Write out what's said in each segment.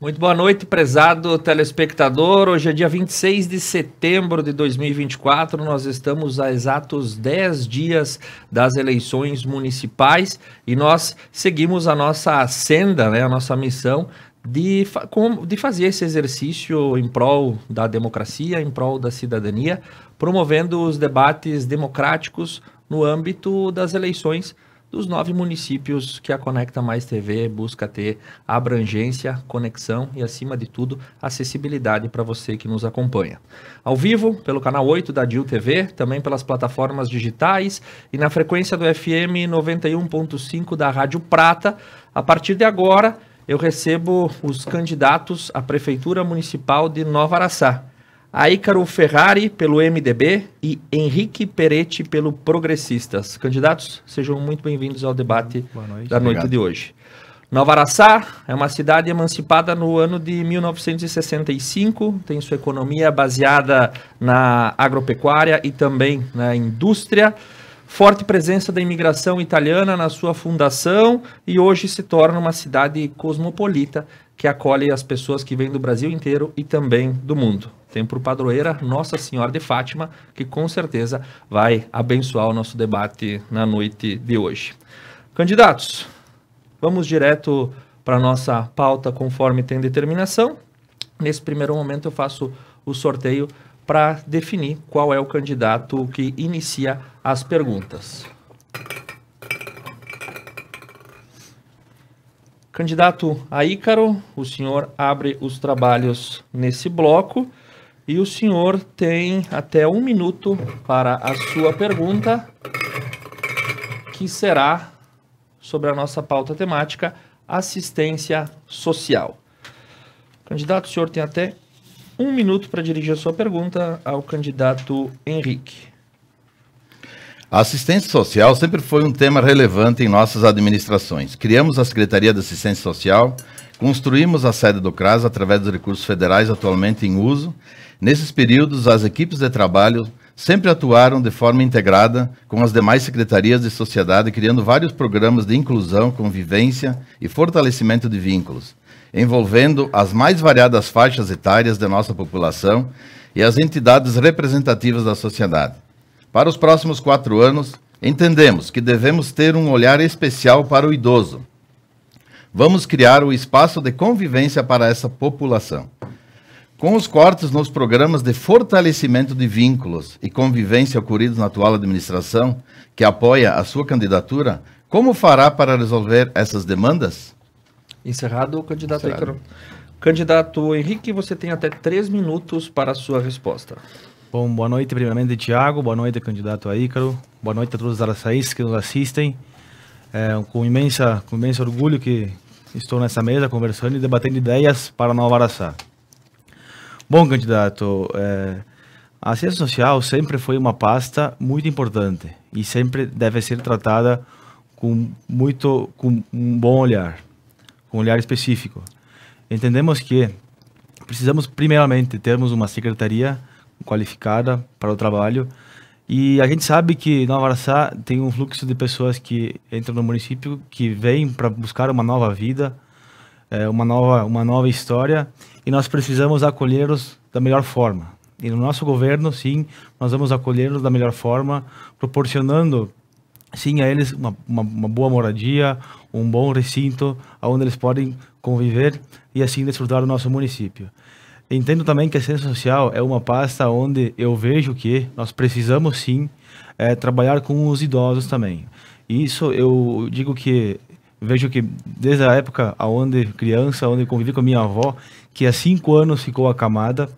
Muito boa noite, prezado telespectador. Hoje é dia 26 de setembro de 2024. Nós estamos a exatos 10 dias das eleições municipais e nós seguimos a nossa senda, né, a nossa missão de, de fazer esse exercício em prol da democracia, em prol da cidadania, promovendo os debates democráticos no âmbito das eleições municipais dos nove municípios que a Conecta Mais TV busca ter abrangência, conexão e, acima de tudo, acessibilidade para você que nos acompanha. Ao vivo, pelo canal 8 da DIL TV, também pelas plataformas digitais e na frequência do FM 91.5 da Rádio Prata. A partir de agora, eu recebo os candidatos à Prefeitura Municipal de Nova Araçá a Ícaro Ferrari pelo MDB e Henrique Peretti pelo Progressistas. Candidatos, sejam muito bem-vindos ao debate noite. da noite Obrigado. de hoje. Nova Araçá é uma cidade emancipada no ano de 1965, tem sua economia baseada na agropecuária e também na indústria. Forte presença da imigração italiana na sua fundação e hoje se torna uma cidade cosmopolita que acolhe as pessoas que vêm do Brasil inteiro e também do mundo. Tem o Padroeira Nossa Senhora de Fátima, que com certeza vai abençoar o nosso debate na noite de hoje. Candidatos, vamos direto para nossa pauta conforme tem determinação. Nesse primeiro momento eu faço o sorteio para definir qual é o candidato que inicia as perguntas. Candidato a Ícaro, o senhor abre os trabalhos nesse bloco e o senhor tem até um minuto para a sua pergunta, que será sobre a nossa pauta temática assistência social. Candidato, o senhor tem até um minuto para dirigir a sua pergunta ao candidato Henrique. A assistência social sempre foi um tema relevante em nossas administrações. Criamos a Secretaria de Assistência Social, construímos a sede do CRAS através dos recursos federais atualmente em uso Nesses períodos, as equipes de trabalho sempre atuaram de forma integrada com as demais secretarias de sociedade, criando vários programas de inclusão, convivência e fortalecimento de vínculos, envolvendo as mais variadas faixas etárias de nossa população e as entidades representativas da sociedade. Para os próximos quatro anos, entendemos que devemos ter um olhar especial para o idoso. Vamos criar o espaço de convivência para essa população. Com os cortes nos programas de fortalecimento de vínculos e convivência ocorridos na atual administração, que apoia a sua candidatura, como fará para resolver essas demandas? Encerrado o candidato Encerrado. Candidato Henrique, você tem até três minutos para a sua resposta. Bom, boa noite, primeiramente, Tiago. Boa noite, candidato Ícaro. Boa noite a todos os araçaís que nos assistem. É, com, imensa, com imenso orgulho que estou nessa mesa conversando e debatendo ideias para Nova Araçá. Bom, candidato, é, a ciência social sempre foi uma pasta muito importante e sempre deve ser tratada com muito com um bom olhar, com um olhar específico. Entendemos que precisamos primeiramente termos uma secretaria qualificada para o trabalho e a gente sabe que Nova Araçá tem um fluxo de pessoas que entram no município que vêm para buscar uma nova vida, é, uma nova uma nova história e nós precisamos acolhê-los da melhor forma. E no nosso governo, sim, nós vamos acolhê-los da melhor forma, proporcionando, sim, a eles uma, uma, uma boa moradia, um bom recinto onde eles podem conviver e assim desfrutar do nosso município. Entendo também que a ciência social é uma pasta onde eu vejo que nós precisamos sim é, trabalhar com os idosos também. Isso eu digo que vejo que desde a época aonde criança, onde convivi com a minha avó, que há cinco anos ficou acamada,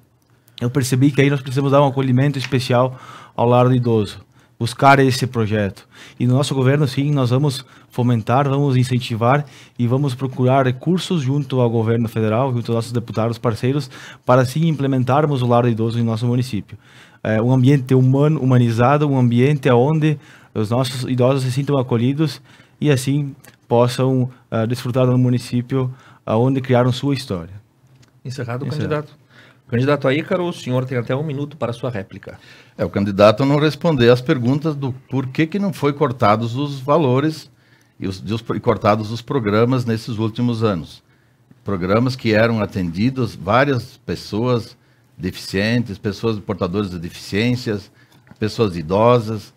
eu percebi que aí nós precisamos dar um acolhimento especial ao lar do idoso, buscar esse projeto. E no nosso governo, sim, nós vamos fomentar, vamos incentivar e vamos procurar recursos junto ao governo federal, junto aos nossos deputados parceiros, para assim implementarmos o lar do idoso em nosso município. É um ambiente humano, humanizado, um ambiente onde os nossos idosos se sintam acolhidos e assim possam uh, desfrutar do município onde criaram sua história. Encerrado, o candidato. Candidato aí, Ícaro, o senhor tem até um minuto para sua réplica. É, o candidato não responder às perguntas do porquê que não foi cortados os valores e, os, os, e cortados os programas nesses últimos anos. Programas que eram atendidos várias pessoas deficientes, pessoas portadoras de deficiências, pessoas idosas,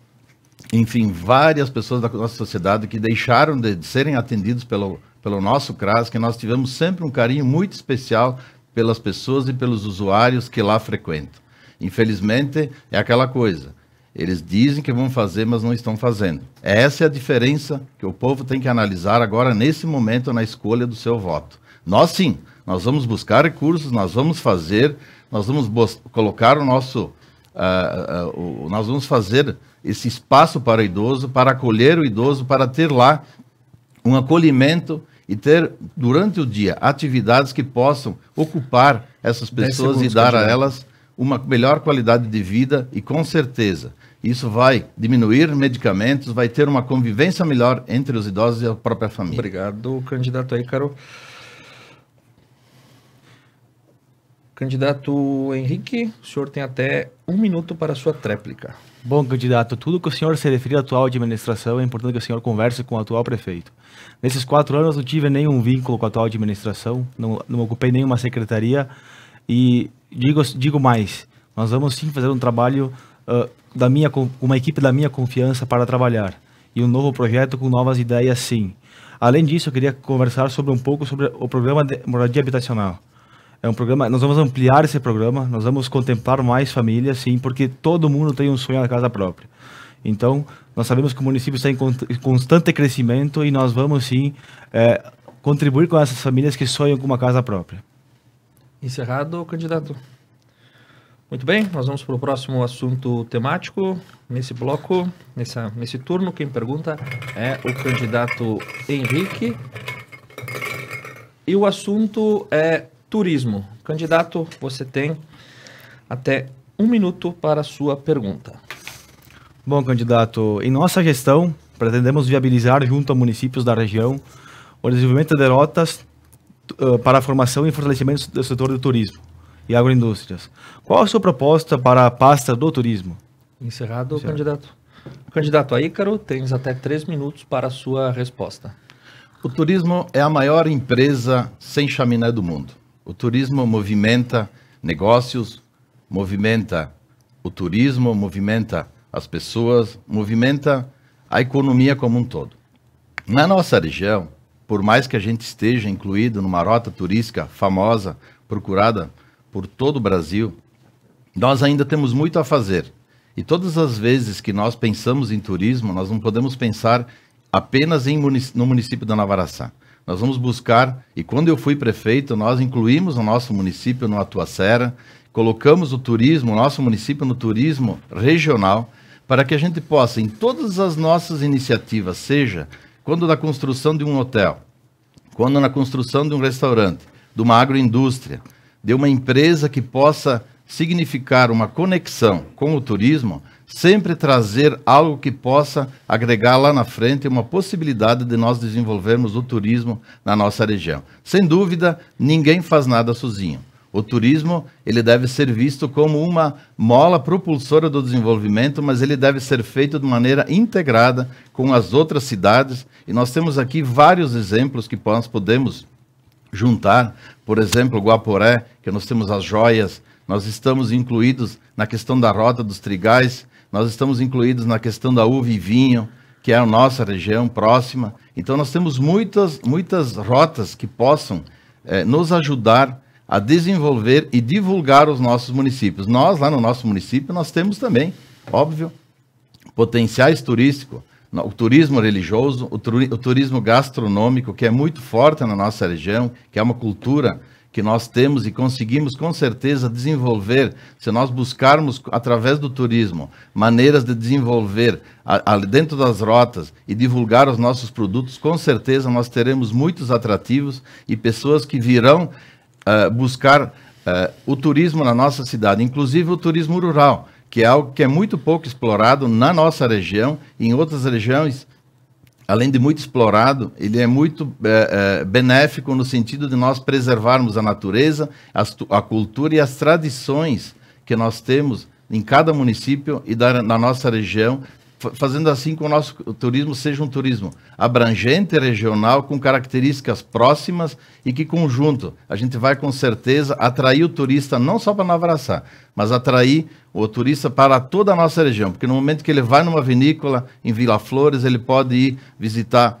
enfim, várias pessoas da nossa sociedade que deixaram de serem atendidos pelo, pelo nosso CRAS, que nós tivemos sempre um carinho muito especial pelas pessoas e pelos usuários que lá frequentam. Infelizmente, é aquela coisa. Eles dizem que vão fazer, mas não estão fazendo. Essa é a diferença que o povo tem que analisar agora, nesse momento, na escolha do seu voto. Nós sim, nós vamos buscar recursos, nós vamos fazer, nós vamos colocar o nosso. Uh, uh, nós vamos fazer esse espaço para o idoso, para acolher o idoso, para ter lá um acolhimento e ter durante o dia atividades que possam ocupar essas pessoas e dar a elas uma melhor qualidade de vida e com certeza isso vai diminuir medicamentos, vai ter uma convivência melhor entre os idosos e a própria família. Obrigado, candidato aí, Carol. Candidato Henrique, o senhor tem até um minuto para a sua tréplica. Bom, candidato, tudo que o senhor se referir à atual administração, é importante que o senhor converse com o atual prefeito. Nesses quatro anos não tive nenhum vínculo com a atual administração, não, não ocupei nenhuma secretaria e digo, digo mais, nós vamos sim fazer um trabalho uh, da minha, uma equipe da minha confiança para trabalhar e um novo projeto com novas ideias sim. Além disso, eu queria conversar sobre um pouco sobre o programa de moradia habitacional. É um programa, nós vamos ampliar esse programa, nós vamos contemplar mais famílias, sim, porque todo mundo tem um sonho na casa própria. Então, nós sabemos que o município está em constante crescimento e nós vamos, sim, é, contribuir com essas famílias que sonham com uma casa própria. Encerrado, candidato. Muito bem, nós vamos para o próximo assunto temático. Nesse bloco, nessa, nesse turno, quem pergunta é o candidato Henrique. E o assunto é turismo. Candidato, você tem até um minuto para a sua pergunta. Bom, candidato, em nossa gestão, pretendemos viabilizar junto a municípios da região o desenvolvimento de rotas uh, para a formação e fortalecimento do setor do turismo e agroindústrias. Qual a sua proposta para a pasta do turismo? Encerrado, Encerrado. candidato. Candidato a Ícaro, tens até três minutos para a sua resposta. O turismo é a maior empresa sem chaminé do mundo. O turismo movimenta negócios, movimenta o turismo, movimenta as pessoas, movimenta a economia como um todo. Na nossa região, por mais que a gente esteja incluído numa rota turística famosa, procurada por todo o Brasil, nós ainda temos muito a fazer. E todas as vezes que nós pensamos em turismo, nós não podemos pensar apenas munic no município da Navaraçá. Nós vamos buscar, e quando eu fui prefeito, nós incluímos o nosso município no Atuacera, colocamos o turismo, o nosso município no turismo regional, para que a gente possa, em todas as nossas iniciativas, seja quando na construção de um hotel, quando na construção de um restaurante, de uma agroindústria, de uma empresa que possa significar uma conexão com o turismo, sempre trazer algo que possa agregar lá na frente uma possibilidade de nós desenvolvermos o turismo na nossa região. Sem dúvida, ninguém faz nada sozinho. O turismo, ele deve ser visto como uma mola propulsora do desenvolvimento, mas ele deve ser feito de maneira integrada com as outras cidades, e nós temos aqui vários exemplos que nós podemos juntar, por exemplo, Guaporé, que nós temos as joias, nós estamos incluídos na questão da rota dos trigais, nós estamos incluídos na questão da uva e vinho, que é a nossa região próxima. Então, nós temos muitas, muitas rotas que possam eh, nos ajudar a desenvolver e divulgar os nossos municípios. Nós, lá no nosso município, nós temos também, óbvio, potenciais turísticos, o turismo religioso, o, turismo gastronômico, que é muito forte na nossa região, que é uma cultura que nós temos e conseguimos com certeza desenvolver, se nós buscarmos através do turismo maneiras de desenvolver dentro das rotas e divulgar os nossos produtos, com certeza nós teremos muitos atrativos e pessoas que virão uh, buscar uh, o turismo na nossa cidade, inclusive o turismo rural, que é algo que é muito pouco explorado na nossa região e em outras regiões além de muito explorado, ele é muito é, é, benéfico no sentido de nós preservarmos a natureza, a cultura e as tradições que nós temos em cada município e da, na nossa região fazendo assim que o nosso turismo seja um turismo abrangente, regional, com características próximas e que conjunto a gente vai com certeza atrair o turista não só para Navaraçá, mas atrair o turista para toda a nossa região, porque no momento que ele vai numa vinícola em Vila Flores, ele pode ir visitar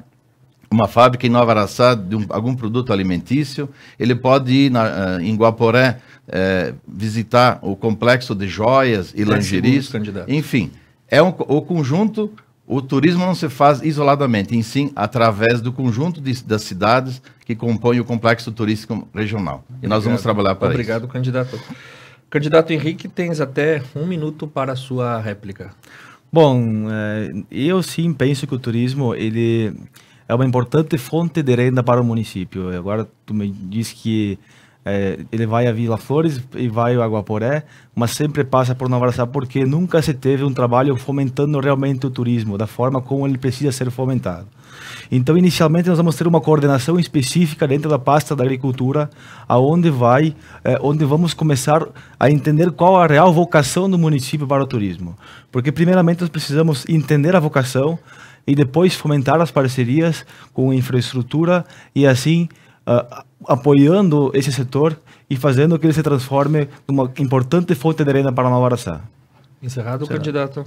uma fábrica em Nova Araçá de um, algum produto alimentício, ele pode ir na, eh, em Guaporé eh, visitar o complexo de joias e lingeries, enfim, é um, o conjunto, o turismo não se faz isoladamente, em sim através do conjunto de, das cidades que compõem o complexo turístico regional. Obrigado. E nós vamos trabalhar para Obrigado, isso. Obrigado, candidato. Candidato Henrique, tens até um minuto para a sua réplica. Bom, eh, eu sim penso que o turismo ele é uma importante fonte de renda para o município. Agora tu me diz que é, ele vai a Vila Flores e vai ao Aguaporé, mas sempre passa por Nova Araçá, porque nunca se teve um trabalho fomentando realmente o turismo, da forma como ele precisa ser fomentado. Então, inicialmente, nós vamos ter uma coordenação específica dentro da pasta da agricultura, aonde vai, é, onde vamos começar a entender qual a real vocação do município para o turismo. Porque, primeiramente, nós precisamos entender a vocação e depois fomentar as parcerias com infraestrutura e assim uh, apoiando esse setor e fazendo que ele se transforme numa importante fonte de renda para Nova Araçá. Encerrado, o candidato.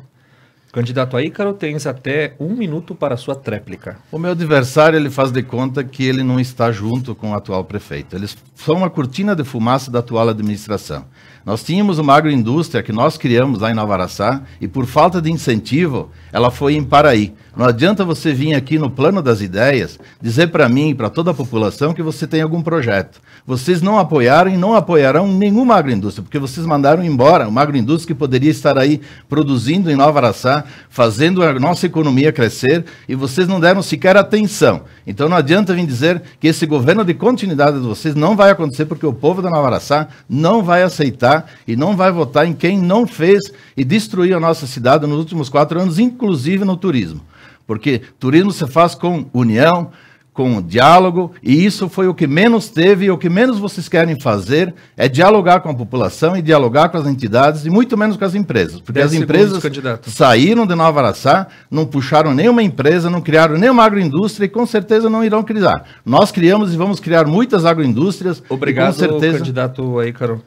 Candidato aí, Caro, tens até um minuto para a sua tréplica. O meu adversário ele faz de conta que ele não está junto com o atual prefeito. Eles são uma cortina de fumaça da atual administração. Nós tínhamos uma agroindústria que nós criamos lá em Nova Araçá e por falta de incentivo ela foi em Paraí. Não adianta você vir aqui no plano das ideias dizer para mim e para toda a população que você tem algum projeto. Vocês não apoiaram e não apoiarão nenhuma agroindústria, porque vocês mandaram embora uma agroindústria que poderia estar aí produzindo em Nova Araçá, fazendo a nossa economia crescer, e vocês não deram sequer atenção. Então não adianta vir dizer que esse governo de continuidade de vocês não vai acontecer, porque o povo da Nova Araçá não vai aceitar e não vai votar em quem não fez e destruiu a nossa cidade nos últimos quatro anos, inclusive no turismo. Porque turismo se faz com união, com diálogo, e isso foi o que menos teve, e o que menos vocês querem fazer é dialogar com a população e dialogar com as entidades, e muito menos com as empresas. Porque as empresas saíram de Nova Araçá, não puxaram nenhuma empresa, não criaram nenhuma agroindústria e com certeza não irão criar. Nós criamos e vamos criar muitas agroindústrias. Obrigado, e, com certeza... candidato aí, Carol.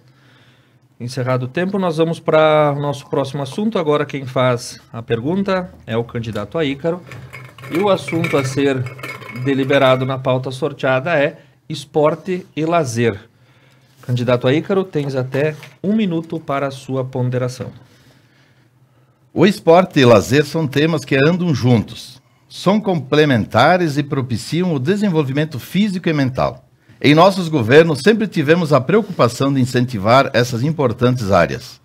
Encerrado o tempo, nós vamos para o nosso próximo assunto. Agora quem faz a pergunta é o candidato a Ícaro. E o assunto a ser deliberado na pauta sorteada é esporte e lazer. Candidato a Ícaro, tens até um minuto para a sua ponderação. O esporte e lazer são temas que andam juntos, são complementares e propiciam o desenvolvimento físico e mental. Em nossos governos, sempre tivemos a preocupação de incentivar essas importantes áreas.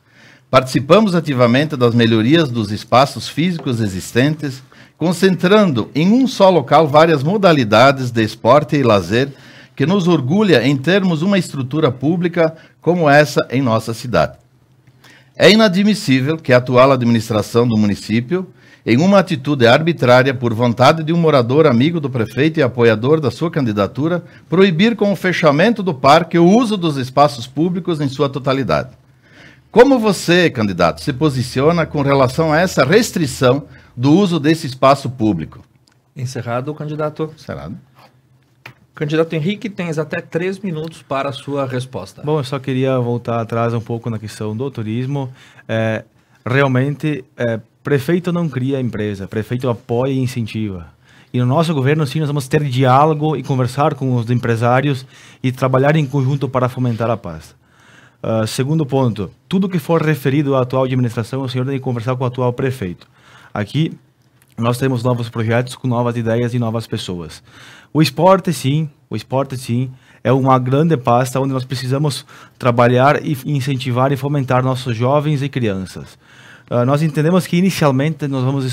Participamos ativamente das melhorias dos espaços físicos existentes, concentrando em um só local várias modalidades de esporte e lazer que nos orgulha em termos uma estrutura pública como essa em nossa cidade. É inadmissível que a atual administração do município em uma atitude arbitrária por vontade de um morador amigo do prefeito e apoiador da sua candidatura, proibir com o fechamento do parque o uso dos espaços públicos em sua totalidade. Como você, candidato, se posiciona com relação a essa restrição do uso desse espaço público? Encerrado, candidato. Encerrado. Candidato Henrique, tens até três minutos para a sua resposta. Bom, eu só queria voltar atrás um pouco na questão do turismo. É, realmente, é, Prefeito não cria empresa, prefeito apoia e incentiva. E no nosso governo, sim, nós vamos ter diálogo e conversar com os empresários e trabalhar em conjunto para fomentar a paz. Uh, segundo ponto, tudo que for referido à atual administração, o senhor tem que conversar com o atual prefeito. Aqui, nós temos novos projetos com novas ideias e novas pessoas. O esporte, sim, o esporte, sim, é uma grande pasta onde nós precisamos trabalhar e incentivar e fomentar nossos jovens e crianças. Ah, nós entendemos que inicialmente nós vamos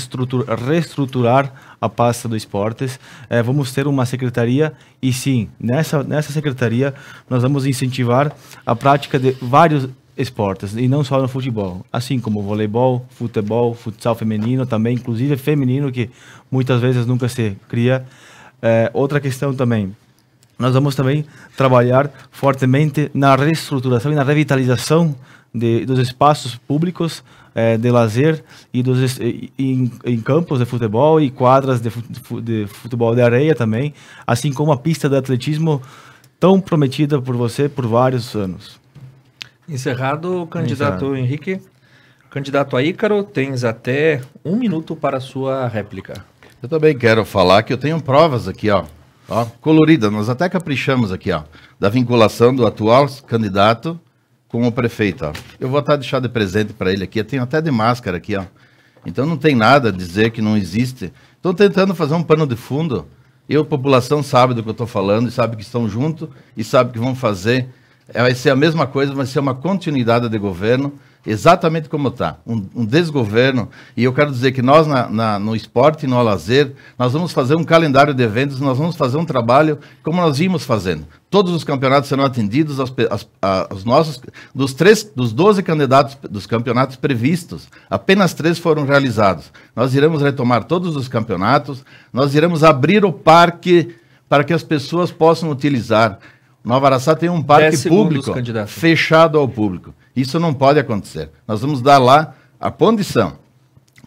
reestruturar a pasta do esportes, eh, vamos ter uma secretaria e sim, nessa, nessa secretaria nós vamos incentivar a prática de vários esportes e não só no futebol, assim como voleibol, futebol, futsal feminino também, inclusive feminino que muitas vezes nunca se cria. Eh, outra questão também, nós vamos também trabalhar fortemente na reestruturação e na revitalização de, dos espaços públicos é, de lazer e dos, em, em, campos de futebol e quadras de, de futebol de areia também, assim como a pista de atletismo tão prometida por você por vários anos. Encerrado, candidato Encerrado. Henrique. Candidato a Ícaro, tens até um minuto para a sua réplica. Eu também quero falar que eu tenho provas aqui, ó. ó colorida, nós até caprichamos aqui, ó. Da vinculação do atual candidato com o prefeito. Ó. Eu vou até deixar de presente para ele aqui. Eu tenho até de máscara aqui, ó. Então não tem nada a dizer que não existe. Estou tentando fazer um pano de fundo. E a população, sabe do que eu estou falando e sabe que estão junto e sabe que vão fazer. É, vai ser a mesma coisa, vai ser uma continuidade de governo exatamente como está, um, um, desgoverno. E eu quero dizer que nós, na, na, no esporte e no lazer, nós vamos fazer um calendário de eventos, nós vamos fazer um trabalho como nós vimos fazendo. Todos os campeonatos serão atendidos, as, as, as nossos, dos, três, dos 12 candidatos dos campeonatos previstos, apenas três foram realizados. Nós iremos retomar todos os campeonatos, nós iremos abrir o parque para que as pessoas possam utilizar. Nova Araçá tem um parque público fechado ao público. Isso não pode acontecer. Nós vamos dar lá a condição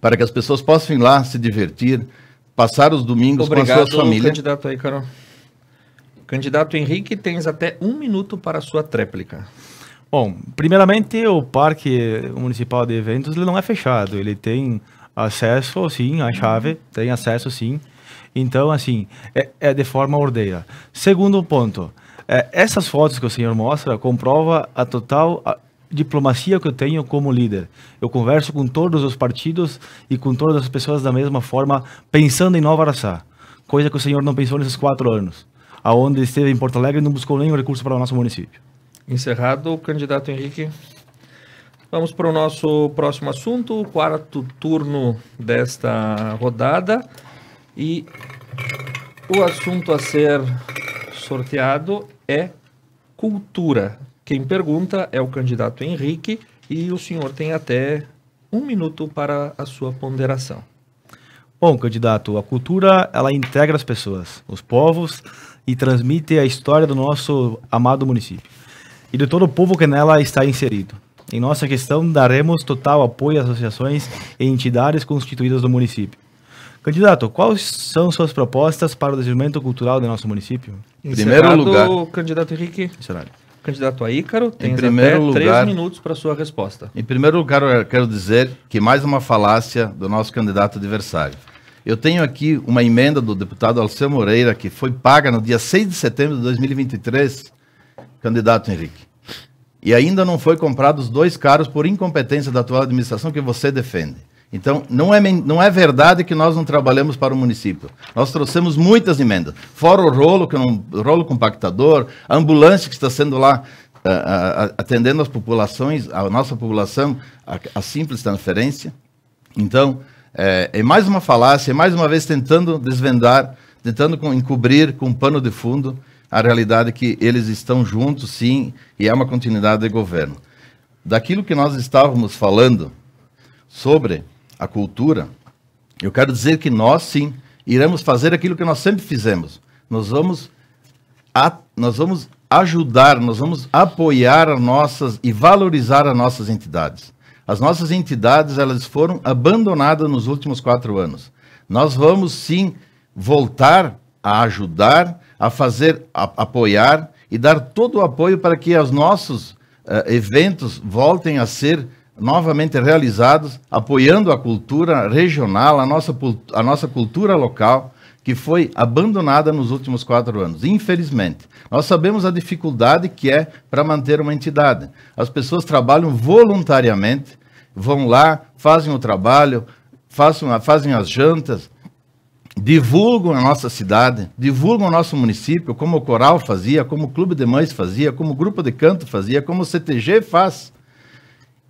para que as pessoas possam ir lá se divertir, passar os domingos Obrigado, com a sua família. candidato aí, Carol. Candidato Henrique, tens até um minuto para a sua tréplica. Bom, primeiramente o Parque Municipal de Eventos ele não é fechado, ele tem acesso, sim, a chave, tem acesso, sim. Então, assim, é, é de forma ordeira. Segundo ponto, é, essas fotos que o senhor mostra comprova a total diplomacia que eu tenho como líder. Eu converso com todos os partidos e com todas as pessoas da mesma forma, pensando em Nova Araçá, coisa que o senhor não pensou nesses quatro anos, aonde esteve em Porto Alegre e não buscou nenhum recurso para o nosso município. Encerrado, o candidato Henrique. Vamos para o nosso próximo assunto, o quarto turno desta rodada. E o assunto a ser sorteado é cultura. Quem pergunta é o candidato Henrique e o senhor tem até um minuto para a sua ponderação. Bom, candidato, a cultura ela integra as pessoas, os povos e transmite a história do nosso amado município e de todo o povo que nela está inserido. Em nossa questão, daremos total apoio às associações e entidades constituídas do município Candidato, quais são suas propostas para o desenvolvimento cultural do nosso município? Em primeiro lugar, candidato Henrique. Candidato a Ícaro, tem lugar, três minutos para sua resposta. Em primeiro lugar, eu quero dizer que mais uma falácia do nosso candidato adversário. Eu tenho aqui uma emenda do deputado Alceu Moreira, que foi paga no dia 6 de setembro de 2023, candidato Henrique. E ainda não foi comprado os dois carros por incompetência da atual administração que você defende. Então, não é, não é verdade que nós não trabalhamos para o município. Nós trouxemos muitas emendas. Fora o rolo, que um rolo compactador, a ambulância que está sendo lá uh, uh, atendendo as populações, a nossa população, a, a simples transferência. Então, é, é, mais uma falácia, é mais uma vez tentando desvendar, tentando com, encobrir com um pano de fundo a realidade que eles estão juntos, sim, e é uma continuidade de governo. Daquilo que nós estávamos falando sobre a cultura, eu quero dizer que nós sim iremos fazer aquilo que nós sempre fizemos. Nós vamos, a, nós vamos ajudar, nós vamos apoiar as nossas e valorizar as nossas entidades. As nossas entidades elas foram abandonadas nos últimos quatro anos. Nós vamos sim voltar a ajudar, a fazer, a, apoiar e dar todo o apoio para que os nossos uh, eventos voltem a ser novamente realizados, apoiando a cultura regional, a nossa, a nossa cultura local, que foi abandonada nos últimos quatro anos, infelizmente. Nós sabemos a dificuldade que é para manter uma entidade. As pessoas trabalham voluntariamente, vão lá, fazem o trabalho, fazem, fazem as jantas, divulgam a nossa cidade, divulgam o nosso município, como o coral fazia, como o clube de mães fazia, como o grupo de canto fazia, como o CTG faz.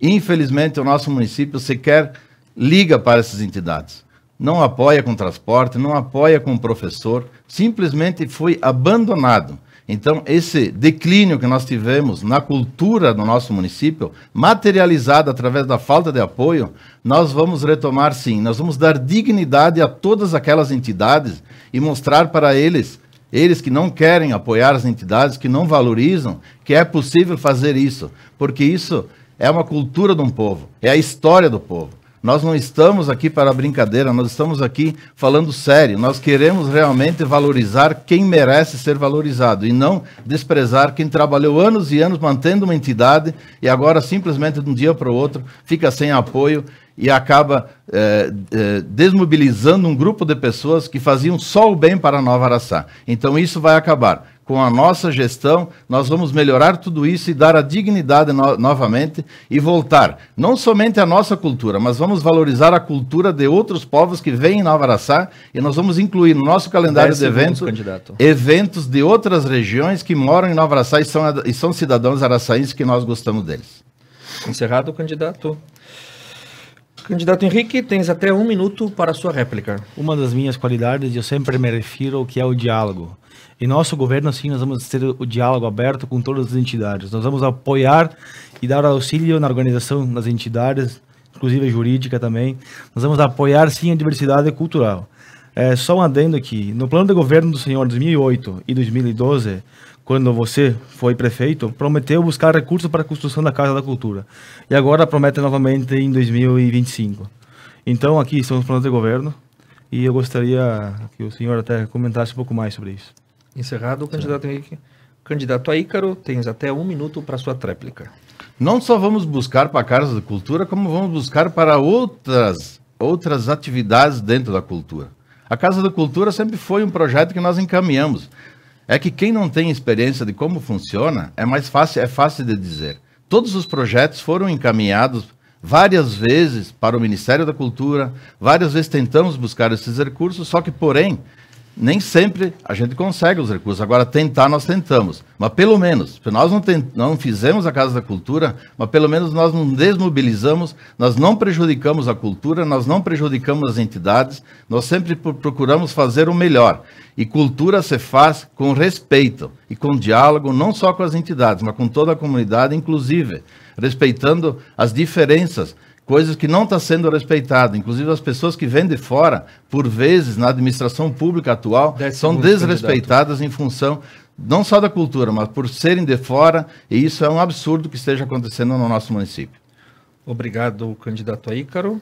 Infelizmente, o nosso município sequer liga para essas entidades. Não apoia com transporte, não apoia com professor, simplesmente foi abandonado. Então, esse declínio que nós tivemos na cultura do nosso município, materializado através da falta de apoio, nós vamos retomar sim. Nós vamos dar dignidade a todas aquelas entidades e mostrar para eles, eles que não querem apoiar as entidades, que não valorizam, que é possível fazer isso. Porque isso é uma cultura de um povo, é a história do povo. Nós não estamos aqui para brincadeira, nós estamos aqui falando sério. Nós queremos realmente valorizar quem merece ser valorizado e não desprezar quem trabalhou anos e anos mantendo uma entidade e agora simplesmente de um dia para o outro fica sem apoio e acaba eh, eh, desmobilizando um grupo de pessoas que faziam só o bem para Nova Araçá. Então isso vai acabar. Com a nossa gestão, nós vamos melhorar tudo isso e dar a dignidade no novamente e voltar, não somente a nossa cultura, mas vamos valorizar a cultura de outros povos que vêm em Nova Araçá e nós vamos incluir no nosso calendário de eventos eventos de outras regiões que moram em Nova Araçá e são, e são cidadãos araçaenses que nós gostamos deles. Encerrado o candidato. Candidato Henrique, tens até um minuto para a sua réplica. Uma das minhas qualidades, eu sempre me refiro ao que é o diálogo. Em nosso governo, sim, nós vamos ter o diálogo aberto com todas as entidades. Nós vamos apoiar e dar auxílio na organização das entidades, inclusive jurídica também. Nós vamos apoiar, sim, a diversidade cultural. É, só um adendo aqui. No plano de governo do senhor 2008 e 2012, quando você foi prefeito, prometeu buscar recursos para a construção da Casa da Cultura. E agora promete novamente em 2025. Então, aqui são os planos de governo e eu gostaria que o senhor até comentasse um pouco mais sobre isso. Encerrado, o candidato, candidato a Ícaro, tens até um minuto para sua tréplica. Não só vamos buscar para a Casa da Cultura, como vamos buscar para outras, outras atividades dentro da cultura. A Casa da Cultura sempre foi um projeto que nós encaminhamos. É que quem não tem experiência de como funciona, é mais fácil, é fácil de dizer. Todos os projetos foram encaminhados várias vezes para o Ministério da Cultura, várias vezes tentamos buscar esses recursos, só que, porém, nem sempre a gente consegue os recursos. Agora, tentar, nós tentamos. Mas pelo menos, nós não, tent, não fizemos a Casa da Cultura, mas pelo menos nós não desmobilizamos, nós não prejudicamos a cultura, nós não prejudicamos as entidades, nós sempre procuramos fazer o melhor. E cultura se faz com respeito e com diálogo, não só com as entidades, mas com toda a comunidade, inclusive respeitando as diferenças coisas que não está sendo respeitado. Inclusive as pessoas que vêm de fora, por vezes na administração pública atual, Décimo são desrespeitadas candidato. em função não só da cultura, mas por serem de fora, e isso é um absurdo que esteja acontecendo no nosso município. Obrigado, candidato Ícaro.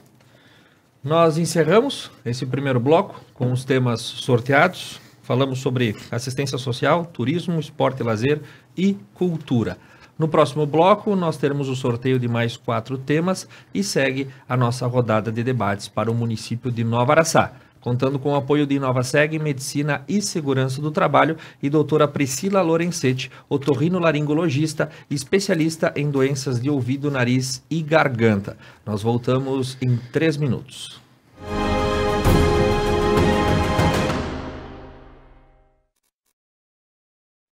Nós encerramos esse primeiro bloco com os temas sorteados. Falamos sobre assistência social, turismo, esporte e lazer e cultura. No próximo bloco, nós teremos o sorteio de mais quatro temas e segue a nossa rodada de debates para o município de Nova Araçá contando com o apoio de Seg, Medicina e Segurança do Trabalho e doutora Priscila Lorenzetti, otorrinolaringologista, especialista em doenças de ouvido, nariz e garganta. Nós voltamos em três minutos.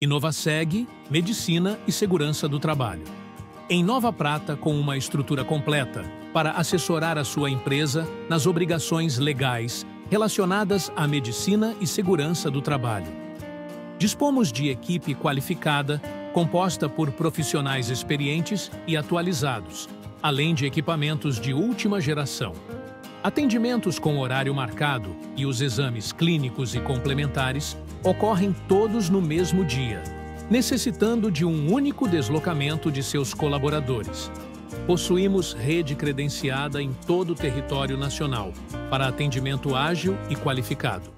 InovaSeg, Medicina e Segurança do Trabalho. Em Nova Prata, com uma estrutura completa para assessorar a sua empresa nas obrigações legais relacionadas à medicina e segurança do trabalho. Dispomos de equipe qualificada, composta por profissionais experientes e atualizados, além de equipamentos de última geração. Atendimentos com horário marcado e os exames clínicos e complementares ocorrem todos no mesmo dia, necessitando de um único deslocamento de seus colaboradores. Possuímos rede credenciada em todo o território nacional para atendimento ágil e qualificado.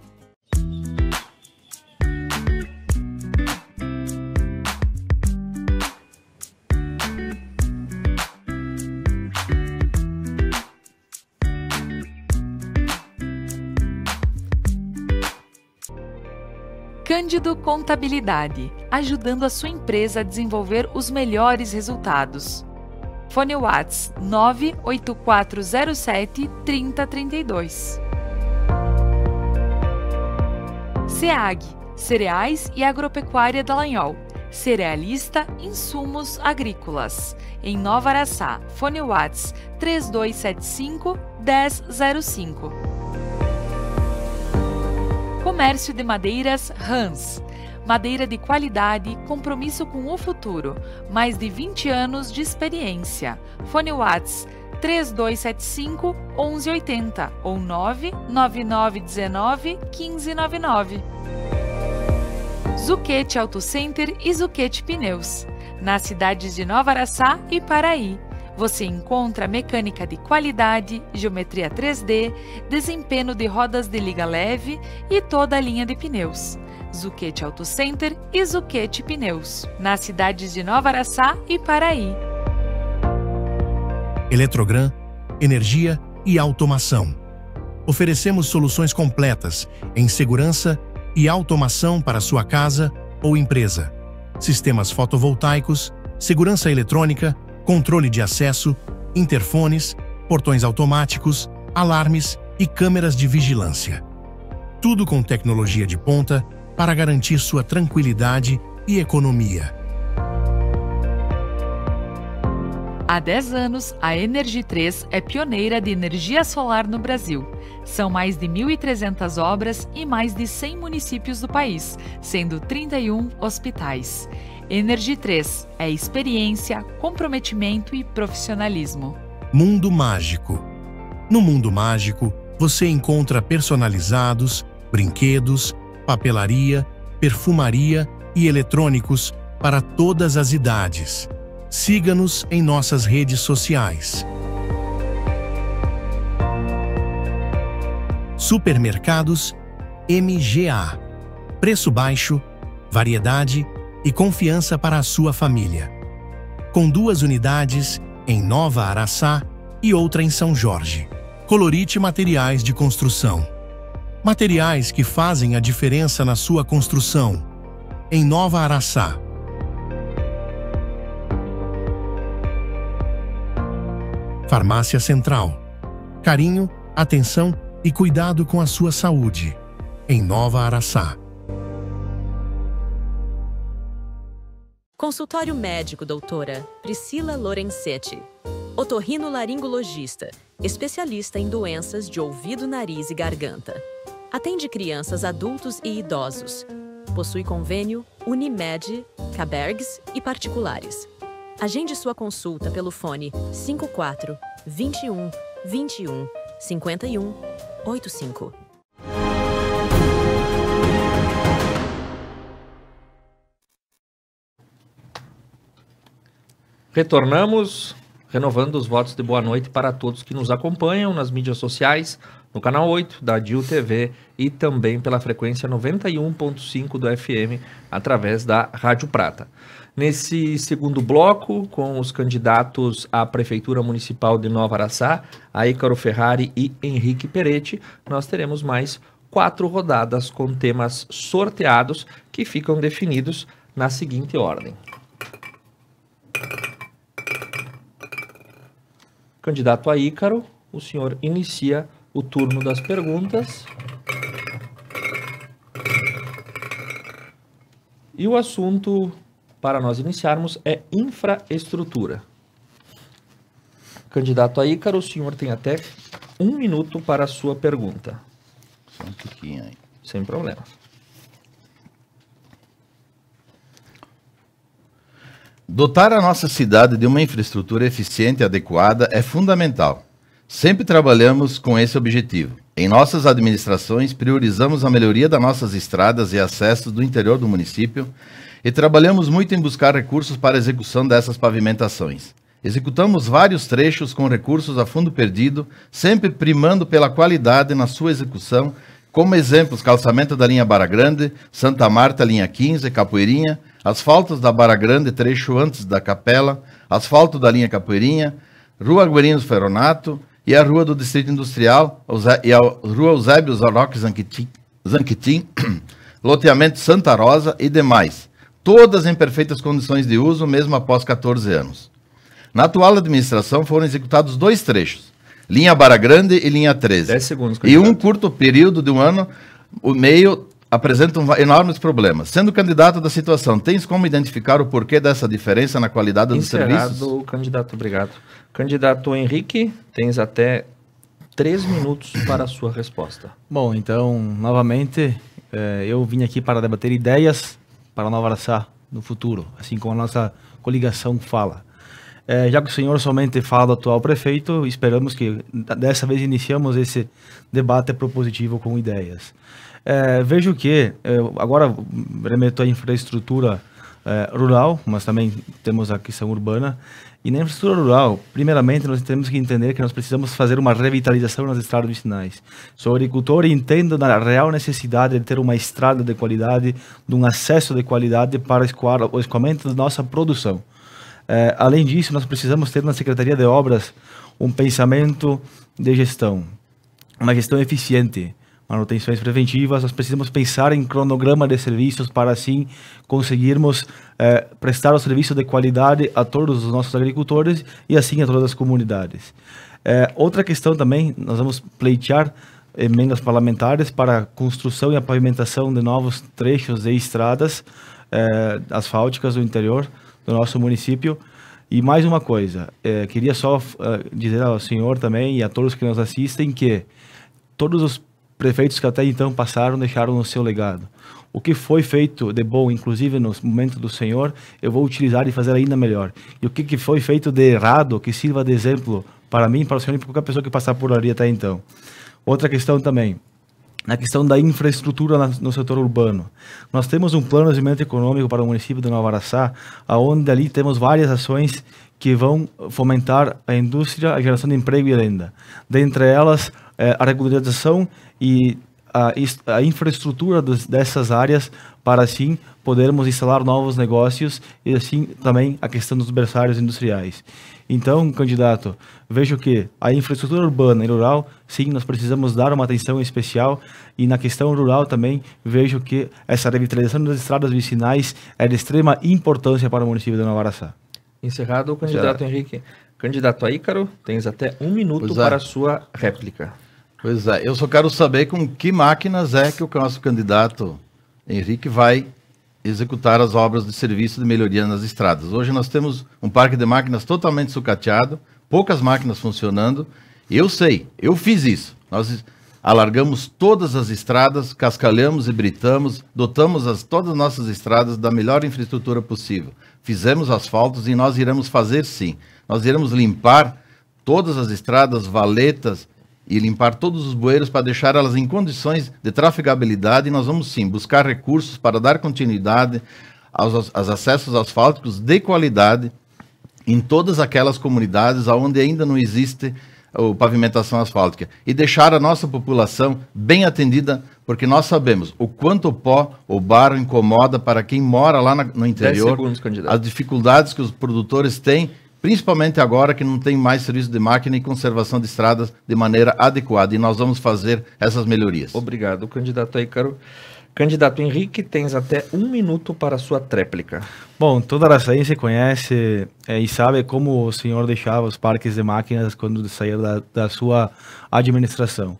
Cândido Contabilidade, ajudando a sua empresa a desenvolver os melhores resultados. Fone Whats 98407 3032. CEAG, Cereais e Agropecuária da Lanhol. Cerealista Insumos Agrícolas. Em Nova Araçá, Fone Whats 3275 1005. Comércio de Madeiras Hans. Madeira de qualidade, compromisso com o futuro, mais de 20 anos de experiência. Fone Whats 3275 1180 ou 99919 1599. Zuquete Auto Center e Zuquete Pneus, nas cidades de Nova Araçá e Paraí. Você encontra mecânica de qualidade, geometria 3D, desempenho de rodas de liga leve e toda a linha de pneus. Zuquete Auto Center e Zuquete Pneus, nas cidades de Nova Araçá e Paraí. Eletrogram, energia e automação. Oferecemos soluções completas em segurança e automação para sua casa ou empresa. Sistemas fotovoltaicos, segurança eletrônica, controle de acesso, interfones, portões automáticos, alarmes e câmeras de vigilância. Tudo com tecnologia de ponta para garantir sua tranquilidade e economia. Há 10 anos, a Energy 3 é pioneira de energia solar no Brasil. São mais de 1.300 obras e mais de 100 municípios do país, sendo 31 hospitais. Energy 3 é experiência, comprometimento e profissionalismo. Mundo Mágico. No mundo mágico, você encontra personalizados, brinquedos, papelaria, perfumaria e eletrônicos para todas as idades. Siga-nos em nossas redes sociais. Supermercados MGA. Preço baixo, variedade e confiança para a sua família. Com duas unidades em Nova Araçá e outra em São Jorge. Colorite materiais de construção. Materiais que fazem a diferença na sua construção. Em Nova Araçá. Farmácia Central. Carinho, atenção e cuidado com a sua saúde. Em Nova Araçá. Consultório médico, doutora Priscila Lorenzetti. Otorrino laringologista, especialista em doenças de ouvido, nariz e garganta. Atende crianças, adultos e idosos. Possui convênio Unimed, Cabergs e particulares. Agende sua consulta pelo fone 54 21 21 51 85. Retornamos renovando os votos de boa noite para todos que nos acompanham nas mídias sociais, no canal 8 da DIU TV e também pela frequência 91.5 do FM através da Rádio Prata. Nesse segundo bloco, com os candidatos à Prefeitura Municipal de Nova Araçá, a Ícaro Ferrari e Henrique Peretti, nós teremos mais quatro rodadas com temas sorteados que ficam definidos na seguinte ordem. Candidato a Ícaro, o senhor inicia o turno das perguntas. E o assunto para nós iniciarmos é infraestrutura. Candidato a Ícaro, o senhor tem até um minuto para a sua pergunta. Só um pouquinho aí. Sem problema. Dotar a nossa cidade de uma infraestrutura eficiente e adequada é fundamental. Sempre trabalhamos com esse objetivo. Em nossas administrações, priorizamos a melhoria das nossas estradas e acessos do interior do município e trabalhamos muito em buscar recursos para a execução dessas pavimentações. Executamos vários trechos com recursos a fundo perdido, sempre primando pela qualidade na sua execução como exemplos, calçamento da linha Bara Grande, Santa Marta, linha 15, Capoeirinha, asfaltos da Bara Grande, trecho antes da Capela, asfalto da linha Capoeirinha, Rua Aguerinhos Feronato e a Rua do Distrito Industrial e a Rua Eusébio Zanoc Zanquitim, Zanquitim loteamento Santa Rosa e demais, todas em perfeitas condições de uso, mesmo após 14 anos. Na atual administração foram executados dois trechos, Linha Bara Grande e linha 13. 10 segundos. E um curto período de um ano, o meio apresenta um enormes problemas. Sendo candidato da situação, tens como identificar o porquê dessa diferença na qualidade dos serviços? Encerrado, candidato, obrigado. Candidato Henrique, tens até três minutos para a sua resposta. Bom, então, novamente, eh, eu vim aqui para debater ideias para Nova Araçá no futuro, assim como a nossa coligação fala. É, já que o senhor somente fala do atual prefeito, esperamos que dessa vez iniciamos esse debate propositivo com ideias. É, vejo que, é, agora remeto à infraestrutura é, rural, mas também temos a questão urbana, e na infraestrutura rural, primeiramente, nós temos que entender que nós precisamos fazer uma revitalização nas estradas vicinais. Sou agricultor e entendo da real necessidade de ter uma estrada de qualidade, de um acesso de qualidade para o escoamento da nossa produção. É, além disso, nós precisamos ter na Secretaria de Obras um pensamento de gestão, uma gestão eficiente, manutenções preventivas. Nós precisamos pensar em cronograma de serviços para assim conseguirmos é, prestar o serviço de qualidade a todos os nossos agricultores e assim a todas as comunidades. É, outra questão também, nós vamos pleitear emendas parlamentares para a construção e a pavimentação de novos trechos de estradas é, asfálticas do interior do nosso município. E mais uma coisa, é, queria só é, dizer ao senhor também e a todos que nos assistem que todos os prefeitos que até então passaram deixaram o seu legado. O que foi feito de bom, inclusive no momento do senhor, eu vou utilizar e fazer ainda melhor. E o que, que foi feito de errado, que sirva de exemplo para mim, para o senhor e para qualquer pessoa que passar por ali até então. Outra questão também, na questão da infraestrutura no setor urbano. Nós temos um plano de desenvolvimento econômico para o município de Nova Araçá, onde ali temos várias ações que vão fomentar a indústria, a geração de emprego e renda. Dentre elas, eh, a regularização e a, infraestrutura dessas áreas para assim podermos instalar novos negócios e assim também a questão dos berçários industriais. Então, candidato, vejo que a infraestrutura urbana e rural, sim, nós precisamos dar uma atenção especial e na questão rural também vejo que essa revitalização das estradas vicinais é de extrema importância para o município de Nova Araçá. Encerrado o é. candidato Já. Henrique. Candidato Ícaro, tens até um minuto pois é. para é. sua réplica. Pois é, eu só quero saber com que máquinas é que o nosso candidato Henrique vai executar as obras de serviço de melhoria nas estradas. Hoje nós temos um parque de máquinas totalmente sucateado, poucas máquinas funcionando. Eu sei, eu fiz isso. Nós alargamos todas as estradas, cascalhamos e britamos, dotamos as, todas as nossas estradas da melhor infraestrutura possível. Fizemos asfaltos e nós iremos fazer sim. Nós iremos limpar todas as estradas, valetas, e limpar todos os bueiros para deixar elas em condições de trafegabilidade. E nós vamos sim buscar recursos para dar continuidade aos, aos acessos asfálticos de qualidade em todas aquelas comunidades onde ainda não existe o pavimentação asfáltica e deixar a nossa população bem atendida, porque nós sabemos o quanto o pó, o barro incomoda para quem mora lá na, no interior, segundos, as dificuldades que os produtores têm principalmente agora que não tem mais serviço de máquina e conservação de estradas de maneira adequada. E nós vamos fazer essas melhorias. Obrigado, candidato Ícaro. Candidato Henrique, tens até um minuto para sua tréplica. Bom, toda a se conhece é, e sabe como o senhor deixava os parques de máquinas quando saía da, da sua administração.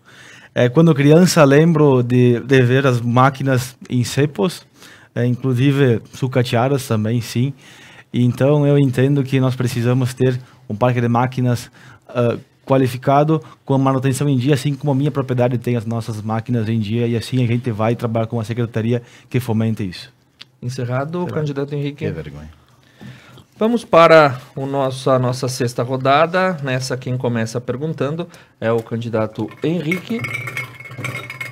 É, quando criança, lembro de, de ver as máquinas em cepos, é, inclusive sucateadas também, sim. Então eu entendo que nós precisamos ter um parque de máquinas uh, qualificado com a manutenção em dia, assim como a minha propriedade tem as nossas máquinas em dia, e assim a gente vai trabalhar com a secretaria que fomente isso. Encerrado, o candidato Henrique. Que vergonha. Vamos para o nosso, a nossa sexta rodada. Nessa, quem começa perguntando é o candidato Henrique.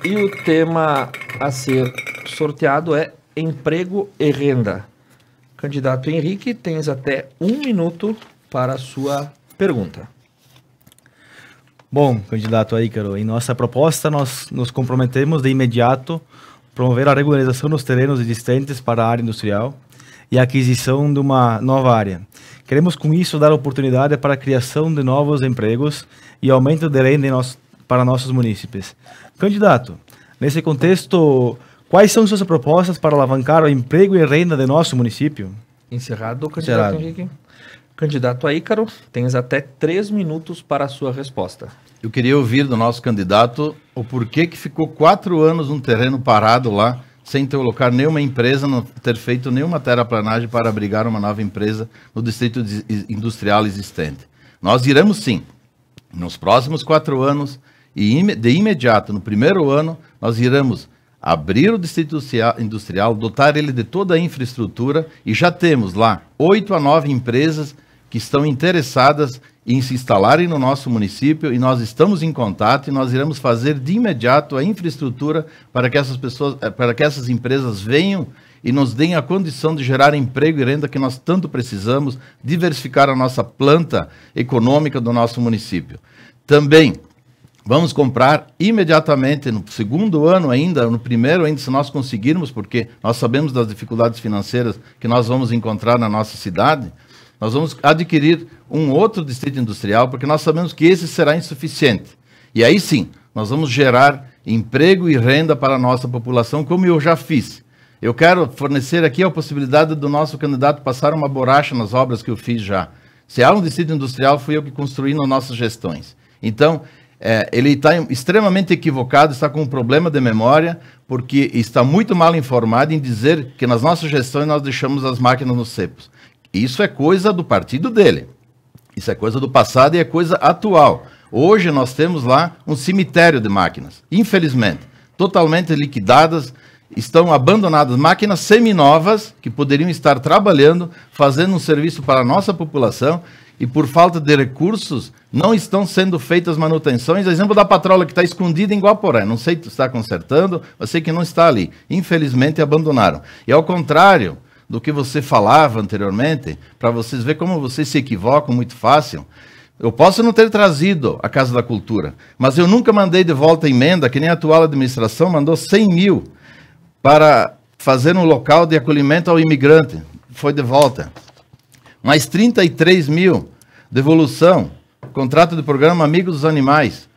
E o tema a ser sorteado é emprego e renda. Candidato Henrique, tens até um minuto para a sua pergunta. Bom, candidato Ícaro, em nossa proposta nós nos comprometemos de imediato promover a regularização dos terrenos existentes para a área industrial e a aquisição de uma nova área. Queremos com isso dar oportunidade para a criação de novos empregos e aumento de renda nosso, para nossos munícipes. Candidato, nesse contexto, Quais são suas propostas para alavancar o emprego e renda de nosso município? Encerrado, candidato Encerrado. Henrique. Candidato Ícaro, tens até três minutos para a sua resposta. Eu queria ouvir do nosso candidato o porquê que ficou quatro anos um terreno parado lá, sem ter colocar nenhuma empresa, não ter feito nenhuma terraplanagem para abrigar uma nova empresa no distrito industrial existente. Nós iremos sim, nos próximos quatro anos, e de imediato, no primeiro ano, nós iremos abrir o distrito industrial, dotar ele de toda a infraestrutura e já temos lá oito a nove empresas que estão interessadas em se instalarem no nosso município e nós estamos em contato e nós iremos fazer de imediato a infraestrutura para que essas pessoas, eh, para que essas empresas venham e nos deem a condição de gerar emprego e renda que nós tanto precisamos, diversificar a nossa planta econômica do nosso município. Também Vamos comprar imediatamente, no segundo ano ainda, no primeiro ainda, se nós conseguirmos, porque nós sabemos das dificuldades financeiras que nós vamos encontrar na nossa cidade, nós vamos adquirir um outro distrito industrial, porque nós sabemos que esse será insuficiente. E aí sim, nós vamos gerar emprego e renda para a nossa população, como eu já fiz. Eu quero fornecer aqui a possibilidade do nosso candidato passar uma borracha nas obras que eu fiz já. Se há um distrito industrial, fui eu que construí nas nossas gestões. Então, é, ele está extremamente equivocado, está com um problema de memória, porque está muito mal informado em dizer que nas nossas gestões nós deixamos as máquinas nos cepos. Isso é coisa do partido dele. Isso é coisa do passado e é coisa atual. Hoje nós temos lá um cemitério de máquinas, infelizmente, totalmente liquidadas, estão abandonadas máquinas seminovas que poderiam estar trabalhando, fazendo um serviço para a nossa população e por falta de recursos não estão sendo feitas manutenções. Exemplo da patrola que está escondida em Guaporé, não sei se está consertando, mas sei que não está ali. Infelizmente abandonaram. E ao contrário do que você falava anteriormente, para vocês ver como vocês se equivocam muito fácil. Eu posso não ter trazido a Casa da Cultura, mas eu nunca mandei de volta emenda, que nem a atual administração mandou 100 mil para fazer um local de acolhimento ao imigrante. Foi de volta mais 33 mil, devolução, contrato de programa Amigos dos Animais.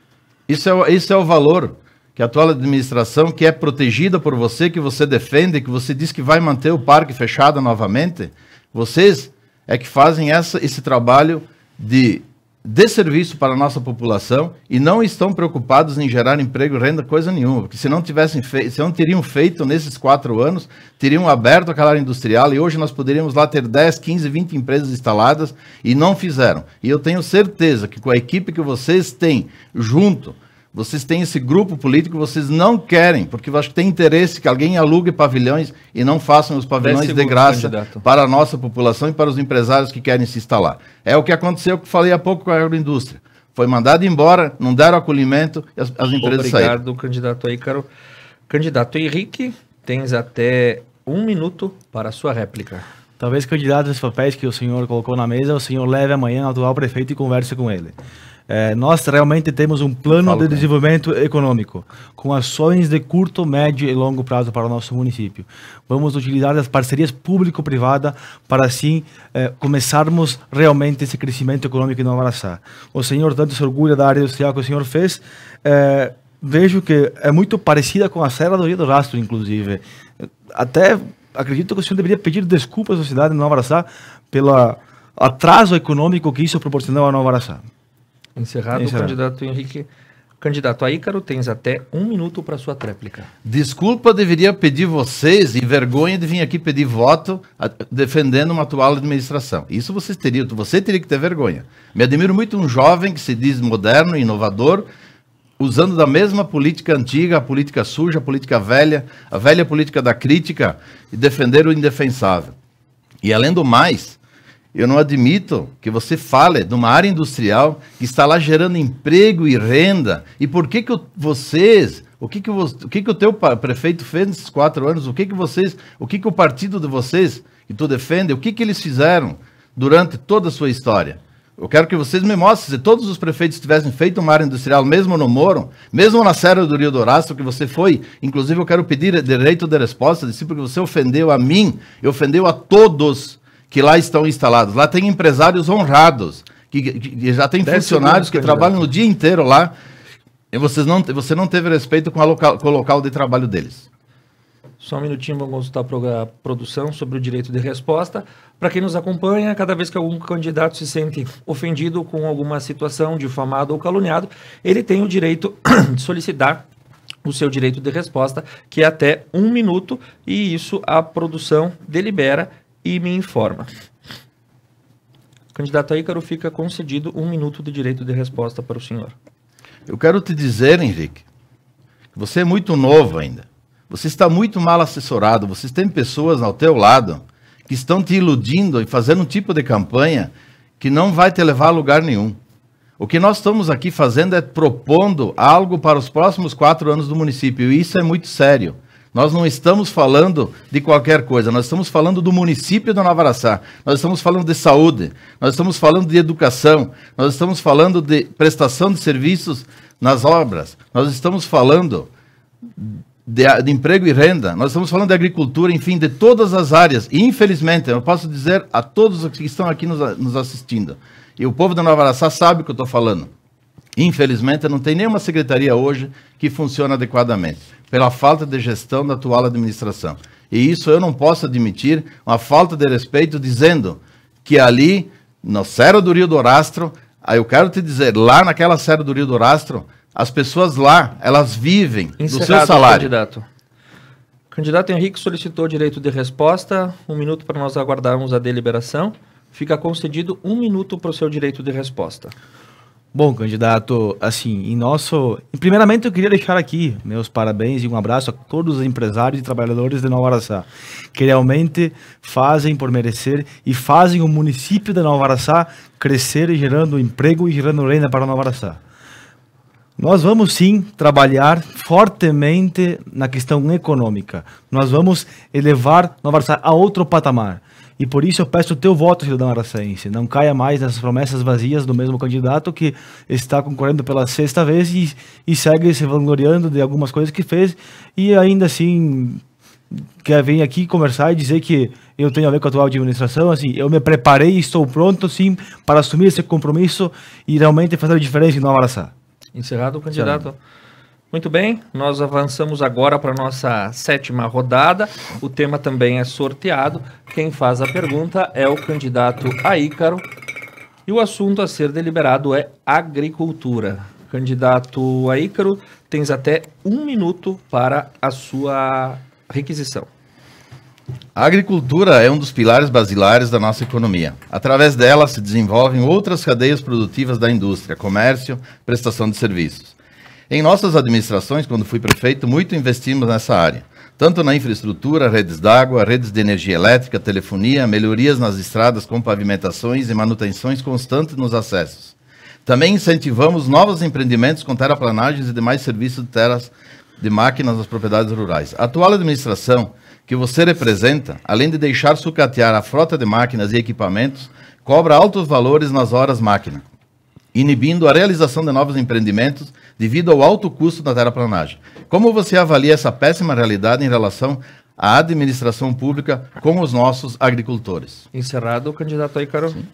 Isso é, isso é o valor que a atual administração, que é protegida por você, que você defende, que você diz que vai manter o parque fechado novamente, vocês é que fazem essa, esse trabalho de desserviço para a nossa população e não estão preocupados em gerar emprego e renda coisa nenhuma, porque se não tivessem feito, se não teriam feito nesses quatro anos, teriam aberto aquela área industrial e hoje nós poderíamos lá ter 10, 15, 20 empresas instaladas e não fizeram. E eu tenho certeza que com a equipe que vocês têm junto, vocês têm esse grupo político, vocês não querem, porque eu acho que tem interesse que alguém alugue pavilhões e não façam os pavilhões de graça candidato. para a nossa população e para os empresários que querem se instalar. É o que aconteceu que falei há pouco com a agroindústria. Foi mandado embora, não deram acolhimento e as, as empresas Obrigado, saíram. Obrigado, candidato Ícaro. Candidato Henrique, tens até um minuto para a sua réplica. Talvez, candidato, os papéis que o senhor colocou na mesa, o senhor leve amanhã ao atual prefeito e converse com ele. É, nós realmente temos um plano Falo, de desenvolvimento econômico, com ações de curto, médio e longo prazo para o nosso município. Vamos utilizar as parcerias público-privada para assim é, começarmos realmente esse crescimento econômico em Nova Araçá. O senhor tanto se orgulha da área industrial que o senhor fez. É, vejo que é muito parecida com a Serra do Rio do Rastro, inclusive. Até acredito que o senhor deveria pedir desculpas à sociedade de Nova Araçá pelo atraso econômico que isso proporcionou a Nova Araçá. Encerrado, Encerrado. candidato Henrique. Candidato a Ícaro, tens até um minuto para sua tréplica. Desculpa, deveria pedir vocês, e vergonha de vir aqui pedir voto a, defendendo uma atual administração. Isso vocês teriam, você teria que ter vergonha. Me admiro muito um jovem que se diz moderno, inovador, usando da mesma política antiga, a política suja, a política velha, a velha política da crítica e defender o indefensável. E além do mais, eu não admito que você fale de uma área industrial que está lá gerando emprego e renda. E por que, que vocês, o que que, o, que, que o teu prefeito fez nesses quatro anos? O que, que vocês, o que, que o partido de vocês que tu defende, o que, que eles fizeram durante toda a sua história? Eu quero que vocês me mostrem, se todos os prefeitos tivessem feito uma área industrial, mesmo no Moro, mesmo na Serra do Rio Dourado que você foi, inclusive eu quero pedir direito de resposta, de si, porque você ofendeu a mim e ofendeu a todos que lá estão instalados. Lá tem empresários honrados, que, que já tem funcionários que trabalham o dia inteiro lá. E vocês não, você não teve respeito com, local, com o local de trabalho deles. Só um minutinho, vamos consultar a produção sobre o direito de resposta. Para quem nos acompanha, cada vez que algum candidato se sente ofendido com alguma situação, difamado ou caluniado, ele tem o direito de solicitar o seu direito de resposta, que é até um minuto, e isso a produção delibera e me informa. Candidato Ícaro, fica concedido um minuto de direito de resposta para o senhor. Eu quero te dizer, Henrique, que você é muito novo ainda. Você está muito mal assessorado. Você tem pessoas ao teu lado que estão te iludindo e fazendo um tipo de campanha que não vai te levar a lugar nenhum. O que nós estamos aqui fazendo é propondo algo para os próximos quatro anos do município, e isso é muito sério. Nós não estamos falando de qualquer coisa, nós estamos falando do município de Nova Araçá, nós estamos falando de saúde, nós estamos falando de educação, nós estamos falando de prestação de serviços nas obras, nós estamos falando de, de, emprego e renda, nós estamos falando de agricultura, enfim, de todas as áreas. E, infelizmente, eu posso dizer a todos que estão aqui nos, nos assistindo, e o povo da Nova Araçá sabe o que eu estou falando. Infelizmente, não tem nenhuma secretaria hoje que funcione adequadamente, pela falta de gestão da atual administração. E isso eu não posso admitir, uma falta de respeito, dizendo que ali, na Serra do Rio do Rastro, eu quero te dizer, lá naquela Serra do Rio do Rastro, as pessoas lá, elas vivem Encerrado, do seu salário. Candidato. Candidato Henrique solicitou direito de resposta, um minuto para nós aguardarmos a deliberação. Fica concedido um minuto para o seu direito de resposta. Bom, candidato, assim, em nosso. Primeiramente, eu queria deixar aqui meus parabéns e um abraço a todos os empresários e trabalhadores de Nova Araçá, que realmente fazem por merecer e fazem o município de Nova Araçá crescer, gerando emprego e gerando renda para Nova Araçá. Nós vamos sim trabalhar fortemente na questão econômica. Nós vamos elevar Nova Araçá a outro patamar. E por isso eu peço o teu voto, cidadão araçaense. Não caia mais nessas promessas vazias do mesmo candidato que está concorrendo pela sexta vez e, e segue se vangloriando de algumas coisas que fez e ainda assim quer vir aqui conversar e dizer que eu tenho a ver com a atual administração, assim, eu me preparei e estou pronto, sim, para assumir esse compromisso e realmente fazer a diferença em Nova Araçá. Encerrado o candidato. Encerrado. Muito bem, nós avançamos agora para a nossa sétima rodada. O tema também é sorteado. Quem faz a pergunta é o candidato a Ícaro. E o assunto a ser deliberado é agricultura. Candidato a Ícaro, tens até um minuto para a sua requisição. A agricultura é um dos pilares basilares da nossa economia. Através dela se desenvolvem outras cadeias produtivas da indústria, comércio, prestação de serviços. Em nossas administrações, quando fui prefeito, muito investimos nessa área tanto na infraestrutura, redes d'água, redes de energia elétrica, telefonia, melhorias nas estradas com pavimentações e manutenções constantes nos acessos. Também incentivamos novos empreendimentos com terraplanagens e demais serviços de terras de máquinas nas propriedades rurais. A atual administração que você representa, além de deixar sucatear a frota de máquinas e equipamentos, cobra altos valores nas horas máquina, inibindo a realização de novos empreendimentos devido ao alto custo da terraplanagem. Como você avalia essa péssima realidade em relação à administração pública com os nossos agricultores? Encerrado o candidato aí, Carol. Sim.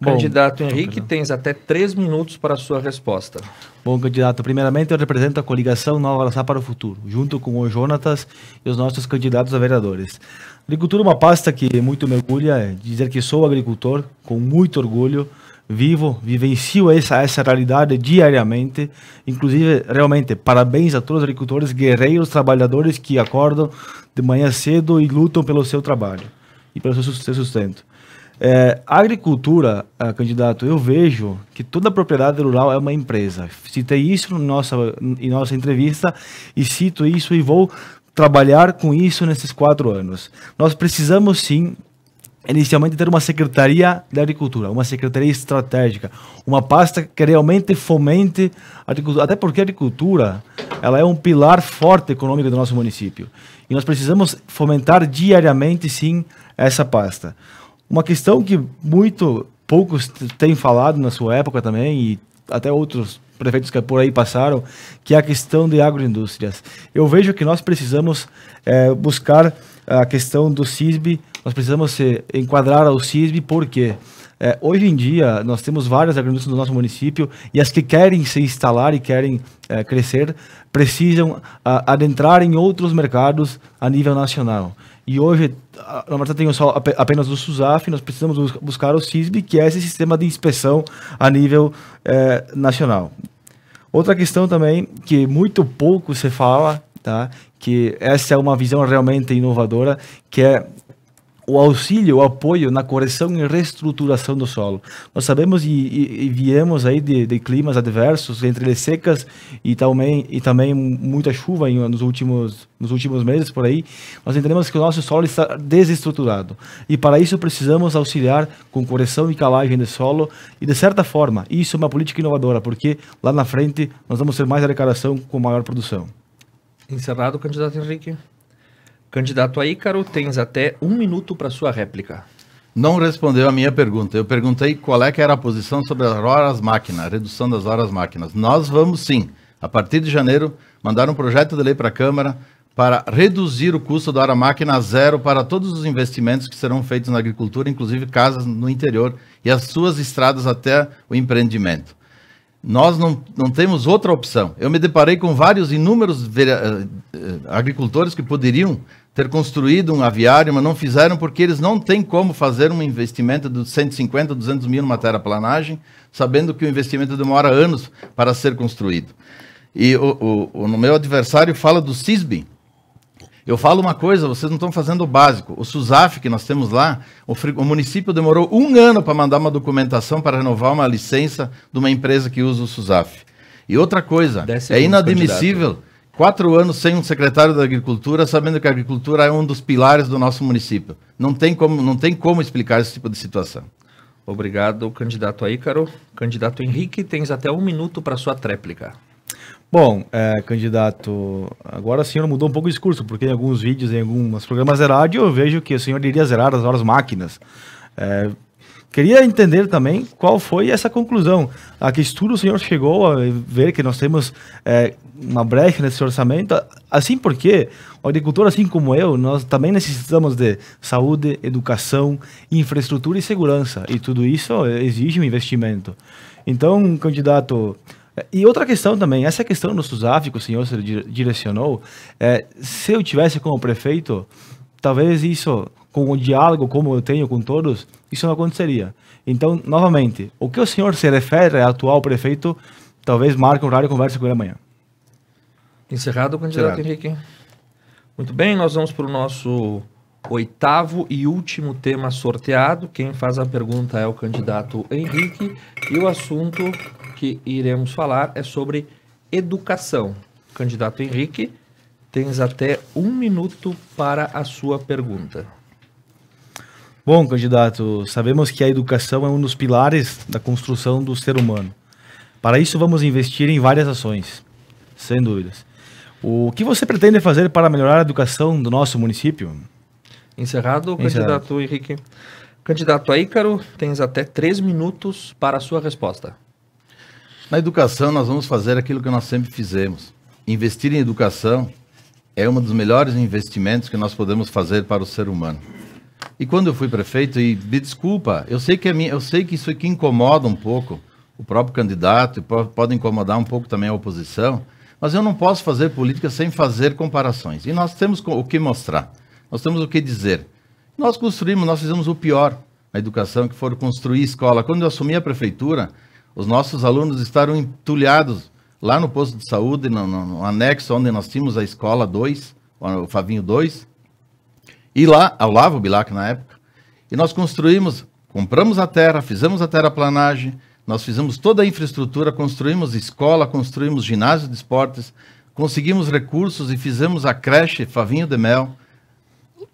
Bom, candidato Henrique, tens até três minutos para a sua resposta. Bom, candidato, primeiramente eu represento a coligação Nova Araçá para o Futuro, junto com o Jonatas e os nossos candidatos a vereadores. Agricultura é uma pasta que muito mergulha, é dizer que sou agricultor, com muito orgulho, vivo, vivencio essa, essa realidade diariamente. Inclusive, realmente, parabéns a todos os agricultores, guerreiros, trabalhadores que acordam de manhã cedo e lutam pelo seu trabalho e pelo seu sustento. É, a agricultura, é, candidato, eu vejo que toda propriedade rural é uma empresa. Citei isso no nossa, em nossa entrevista e cito isso e vou trabalhar com isso nesses quatro anos. Nós precisamos sim inicialmente ter uma Secretaria da Agricultura, uma Secretaria Estratégica, uma pasta que realmente fomente a agricultura, até porque a agricultura ela é um pilar forte econômico do nosso município. E nós precisamos fomentar diariamente, sim, essa pasta. Uma questão que muito poucos têm falado na sua época também, e até outros prefeitos que por aí passaram, que é a questão de agroindústrias. Eu vejo que nós precisamos é, buscar a questão do CISB, nós precisamos se enquadrar ao CISB porque é, hoje em dia nós temos várias agronômicas no nosso município e as que querem se instalar e querem é, crescer precisam a, adentrar em outros mercados a nível nacional. E hoje, na verdade, tem só apenas o SUSAF, nós precisamos buscar o CISB, que é esse sistema de inspeção a nível é, nacional. Outra questão também, que muito pouco se fala, tá? que essa é uma visão realmente inovadora, que é o auxílio, o apoio na correção e reestruturação do solo. Nós sabemos e, e, e viemos aí de, de, climas adversos, entre secas e também, e também muita chuva em, nos, últimos, nos últimos meses por aí. Nós entendemos que o nosso solo está desestruturado e para isso precisamos auxiliar com correção e calagem de solo e de certa forma isso é uma política inovadora porque lá na frente nós vamos ter mais arrecadação com maior produção. Encerrado, candidato Henrique. Candidato aí, Ícaro, tens até um minuto para sua réplica. Não respondeu a minha pergunta. Eu perguntei qual é que era a posição sobre as horas máquina, a redução das horas máquinas. Nós vamos sim, a partir de janeiro, mandar um projeto de lei para a Câmara para reduzir o custo da hora máquina a zero para todos os investimentos que serão feitos na agricultura, inclusive casas no interior e as suas estradas até o empreendimento. Nós não, não temos outra opção. Eu me deparei com vários inúmeros eh, eh, agricultores que poderiam ter construído um aviário, mas não fizeram porque eles não têm como fazer um investimento de 150, 200 mil numa terraplanagem, sabendo que o investimento demora anos para ser construído. E o, o, o meu adversário fala do CISB. Eu falo uma coisa, vocês não estão fazendo o básico. O SUSAF que nós temos lá, o, o município demorou um ano para mandar uma documentação para renovar uma licença de uma empresa que usa o SUSAF. E outra coisa, é inadmissível... Candidato Quatro anos sem um secretário da Agricultura, sabendo que a agricultura é um dos pilares do nosso município. Não tem como, não tem como explicar esse tipo de situação. Obrigado, candidato Ícaro. Candidato Henrique, tens até um minuto para sua tréplica. Bom, é, candidato, agora o senhor mudou um pouco o discurso, porque em alguns vídeos, em alguns programas de rádio, eu vejo que o senhor iria zerar as horas máquinas. É, Queria entender também qual foi essa conclusão. A que estudo o senhor chegou a ver que nós temos é, uma brecha nesse orçamento? Assim porque o agricultor, assim como eu, nós também necessitamos de saúde, educação, infraestrutura e segurança. E tudo isso exige um investimento. Então, candidato, é, e outra questão também, essa questão do SUSAF que o senhor se direcionou, é, se eu tivesse como prefeito, talvez isso com o diálogo como eu tenho com todos, isso não aconteceria. Então, novamente, o que o senhor se refere ao atual prefeito, talvez marque um horário e converse com ele amanhã. Encerrado, candidato Encerrado. Henrique. Muito bem, nós vamos para o nosso oitavo e último tema sorteado. Quem faz a pergunta é o candidato Henrique e o assunto que iremos falar é sobre educação. Candidato Henrique, tens até um minuto para a sua pergunta. Bom, candidato, sabemos que a educação é um dos pilares da construção do ser humano. Para isso, vamos investir em várias ações, sem dúvidas. O que você pretende fazer para melhorar a educação do nosso município? Encerrado, Encerrado. candidato Henrique. Candidato Aícaro, tens até três minutos para a sua resposta. Na educação, nós vamos fazer aquilo que nós sempre fizemos. Investir em educação é um dos melhores investimentos que nós podemos fazer para o ser humano. E quando eu fui prefeito, e me desculpa, eu sei que, a é minha, eu sei que isso aqui incomoda um pouco o próprio candidato, pode incomodar um pouco também a oposição, mas eu não posso fazer política sem fazer comparações. E nós temos o que mostrar, nós temos o que dizer. Nós construímos, nós fizemos o pior na educação, que foram construir escola. Quando eu assumi a prefeitura, os nossos alunos estavam entulhados lá no posto de saúde, no, no, no anexo onde nós tínhamos a escola 2, o Favinho 2, e lá, ao Lavo Bilac na época, e nós construímos, compramos a terra, fizemos a terraplanagem, nós fizemos toda a infraestrutura, construímos escola, construímos ginásio de esportes, conseguimos recursos e fizemos a creche Favinho de Mel,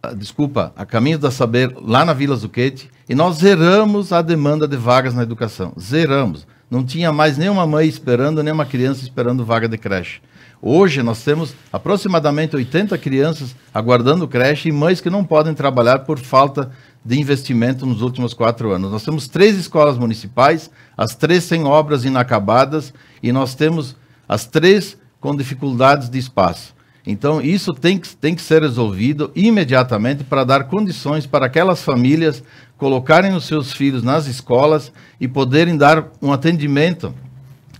ah, desculpa, a Caminho da Saber, lá na Vila Zuquete, e nós zeramos a demanda de vagas na educação. Zeramos. Não tinha mais nenhuma mãe esperando, nenhuma criança esperando vaga de creche. Hoje nós temos aproximadamente 80 crianças aguardando creche e mães que não podem trabalhar por falta de investimento nos últimos quatro anos. Nós temos três escolas municipais, as três sem obras inacabadas e nós temos as três com dificuldades de espaço. Então, isso tem que, tem que ser resolvido imediatamente para dar condições para aquelas famílias colocarem os seus filhos nas escolas e poderem dar um atendimento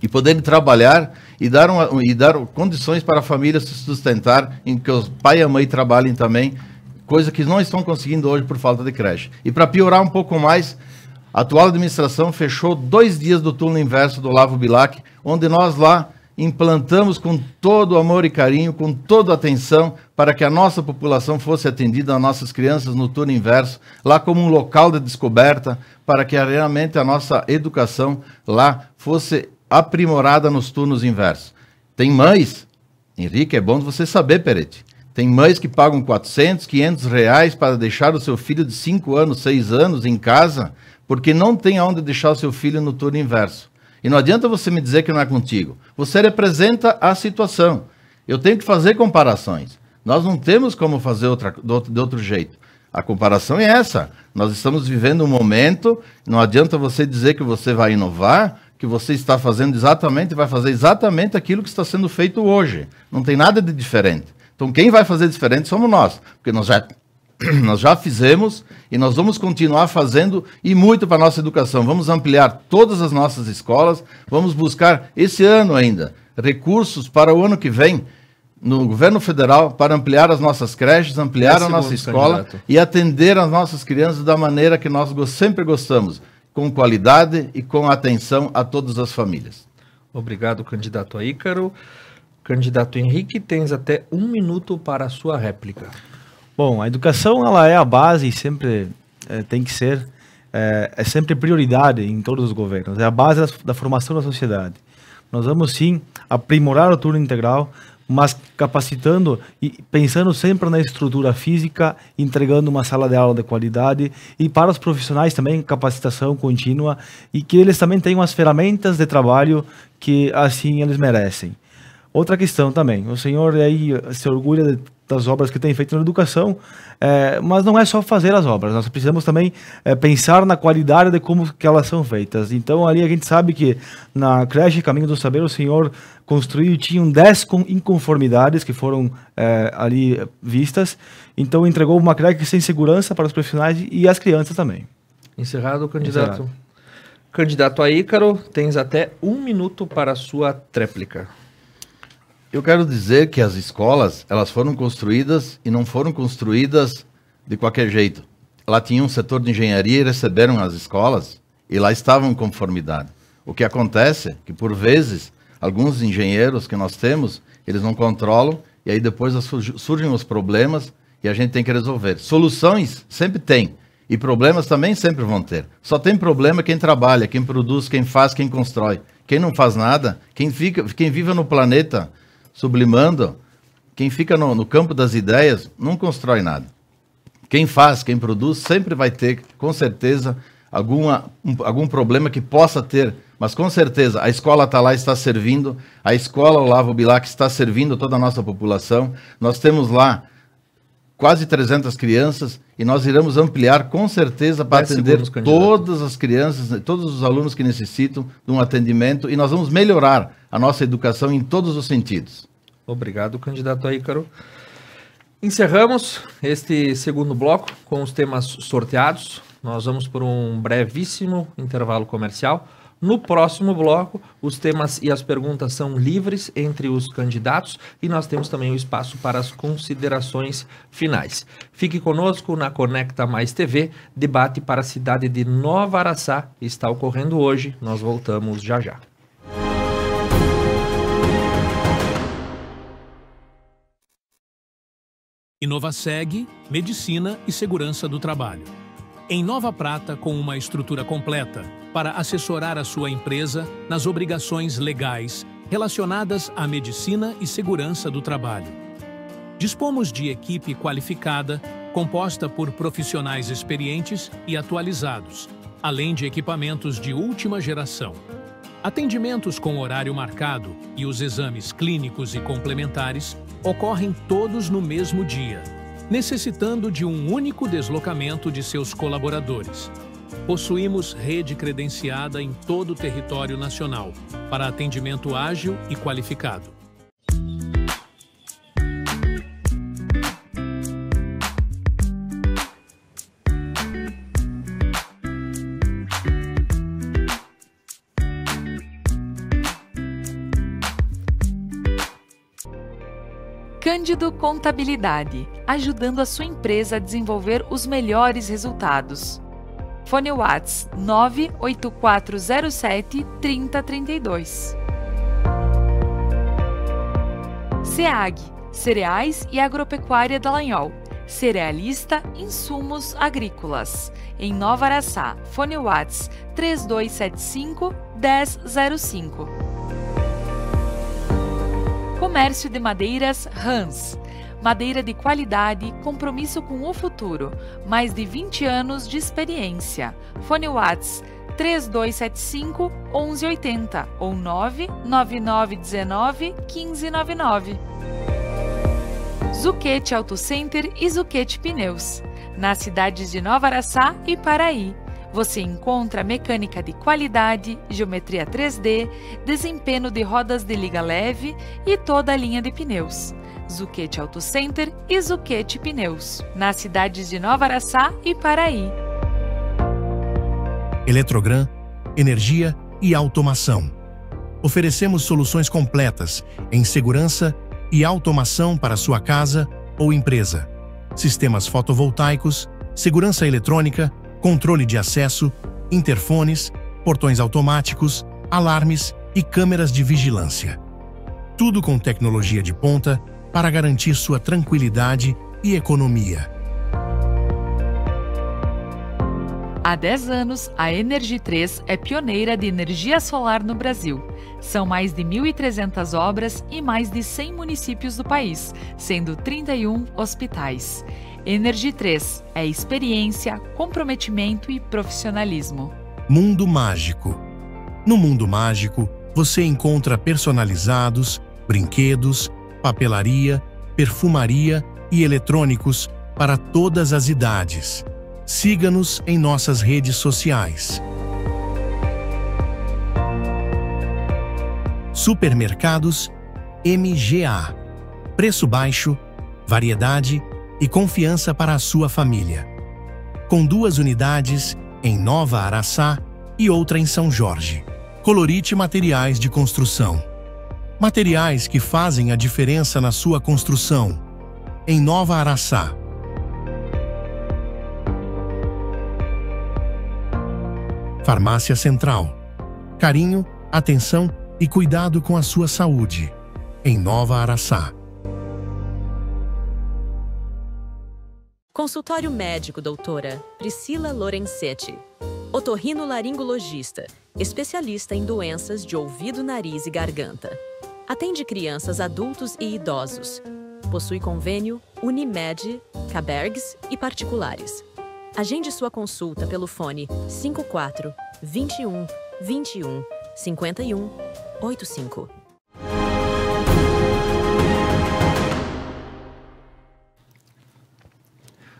e poderem trabalhar e dar, uma, e dar condições para a família se sustentar, em que os pai e a mãe trabalhem também, coisa que não estão conseguindo hoje por falta de creche. E para piorar um pouco mais, a atual administração fechou dois dias do turno inverso do Lavo Bilac, onde nós lá implantamos com todo amor e carinho, com toda atenção, para que a nossa população fosse atendida, as nossas crianças no turno inverso, lá como um local de descoberta, para que realmente a nossa educação lá fosse aprimorada nos turnos inversos. Tem mães, Henrique, é bom você saber, Peretti. Tem mães que pagam 400, 500 reais para deixar o seu filho de 5 anos, 6 anos em casa, porque não tem aonde deixar o seu filho no turno inverso. E não adianta você me dizer que não é contigo. Você representa a situação. Eu tenho que fazer comparações. Nós não temos como fazer outra, de outro jeito. A comparação é essa. Nós estamos vivendo um momento, não adianta você dizer que você vai inovar que você está fazendo exatamente vai fazer exatamente aquilo que está sendo feito hoje. Não tem nada de diferente. Então, quem vai fazer diferente somos nós, porque nós já, nós já fizemos e nós vamos continuar fazendo e muito para a nossa educação. Vamos ampliar todas as nossas escolas, vamos buscar esse ano ainda recursos para o ano que vem no governo federal para ampliar as nossas creches, ampliar esse é a nossa escola candidato. e atender as nossas crianças da maneira que nós sempre gostamos com qualidade e com atenção a todas as famílias. Obrigado, candidato Ícaro. Candidato Henrique, tens até um minuto para a sua réplica. Bom, a educação ela é a base e sempre é, tem que ser, é, é, sempre prioridade em todos os governos, é a base da, da formação da sociedade. Nós vamos sim aprimorar o turno integral, mas capacitando e pensando sempre na estrutura física, entregando uma sala de aula de qualidade e para os profissionais também capacitação contínua e que eles também tenham as ferramentas de trabalho que assim eles merecem. Outra questão também, o senhor aí se orgulha das obras que tem feito na educação, é, mas não é só fazer as obras, nós precisamos também é, pensar na qualidade de como que elas são feitas. Então ali a gente sabe que na creche Caminho do Saber o senhor construiu, tinha 10 inconformidades que foram é, ali vistas, então entregou uma creche sem segurança para os profissionais e as crianças também. Encerrado, candidato. Encerrado. Candidato a Ícaro, tens até um minuto para a sua tréplica. Eu quero dizer que as escolas, elas foram construídas e não foram construídas de qualquer jeito. Lá tinha um setor de engenharia e receberam as escolas e lá estavam conformidade. O que acontece é que por vezes alguns engenheiros que nós temos, eles não controlam e aí depois surgem os problemas e a gente tem que resolver. Soluções sempre tem e problemas também sempre vão ter. Só tem problema quem trabalha, quem produz, quem faz, quem constrói. Quem não faz nada, quem fica, quem vive no planeta sublimando, quem fica no, no campo das ideias não constrói nada. Quem faz, quem produz, sempre vai ter, com certeza, alguma, um, algum problema que possa ter, mas com certeza a escola está lá, está servindo, a escola Olavo Bilac está servindo toda a nossa população. Nós temos lá quase 300 crianças e nós iremos ampliar com certeza para atender todas as crianças, né, todos os alunos que necessitam de um atendimento e nós vamos melhorar a nossa educação em todos os sentidos. Obrigado, candidato Ícaro. Encerramos este segundo bloco com os temas sorteados. Nós vamos por um brevíssimo intervalo comercial. No próximo bloco, os temas e as perguntas são livres entre os candidatos e nós temos também o espaço para as considerações finais. Fique conosco na Conecta Mais TV, debate para a cidade de Nova Araçá está ocorrendo hoje. Nós voltamos já já. InovaSeg, Medicina e Segurança do Trabalho. Em Nova Prata, com uma estrutura completa para assessorar a sua empresa nas obrigações legais relacionadas à medicina e segurança do trabalho. Dispomos de equipe qualificada, composta por profissionais experientes e atualizados, além de equipamentos de última geração. Atendimentos com horário marcado e os exames clínicos e complementares ocorrem todos no mesmo dia, necessitando de um único deslocamento de seus colaboradores. Possuímos rede credenciada em todo o território nacional, para atendimento ágil e qualificado. Cândido Contabilidade, ajudando a sua empresa a desenvolver os melhores resultados. Fone Whats 98407 3032. SEAG, Cereais e Agropecuária da Lanhol. Cerealista Insumos Agrícolas. Em Nova Araçá, Fone Whats 3275 1005. Comércio de Madeiras Hans madeira de qualidade, compromisso com o futuro, mais de 20 anos de experiência. Fone Watts 3275 1180 ou 99919 1599. Zuquete Auto Center e Zuquete Pneus, nas cidades de Nova Araçá e Paraí. Você encontra mecânica de qualidade, geometria 3D, desempenho de rodas de liga leve e toda a linha de pneus. Zucchetti Auto Center e Zucchetti Pneus, nas cidades de Nova Araçá e Paraí. Eletrogram, energia e automação. Oferecemos soluções completas em segurança e automação para sua casa ou empresa. Sistemas fotovoltaicos, segurança eletrônica, controle de acesso, interfones, portões automáticos, alarmes e câmeras de vigilância. Tudo com tecnologia de ponta para garantir sua tranquilidade e economia. Há 10 anos, a Energi 3 é pioneira de energia solar no Brasil. São mais de 1.300 obras e mais de 100 municípios do país, sendo 31 hospitais. Energi 3 é experiência, comprometimento e profissionalismo. Mundo Mágico. No Mundo Mágico, você encontra personalizados, brinquedos, papelaria, perfumaria e eletrônicos para todas as idades. Siga-nos em nossas redes sociais. Supermercados MGA. Preço baixo, variedade e confiança para a sua família. Com duas unidades em Nova Araçá e outra em São Jorge. Colorite Materiais de Construção. Materiais que fazem a diferença na sua construção. Em Nova Araçá. Farmácia Central. Carinho, atenção e cuidado com a sua saúde. Em Nova Araçá. Consultório médico, doutora Priscila Lorenzetti. Otorrino laringologista, especialista em doenças de ouvido, nariz e garganta Atende crianças, adultos e idosos. Possui convênio Unimed, Cabergs e particulares. Agende sua consulta pelo fone 54 21 21 51 85.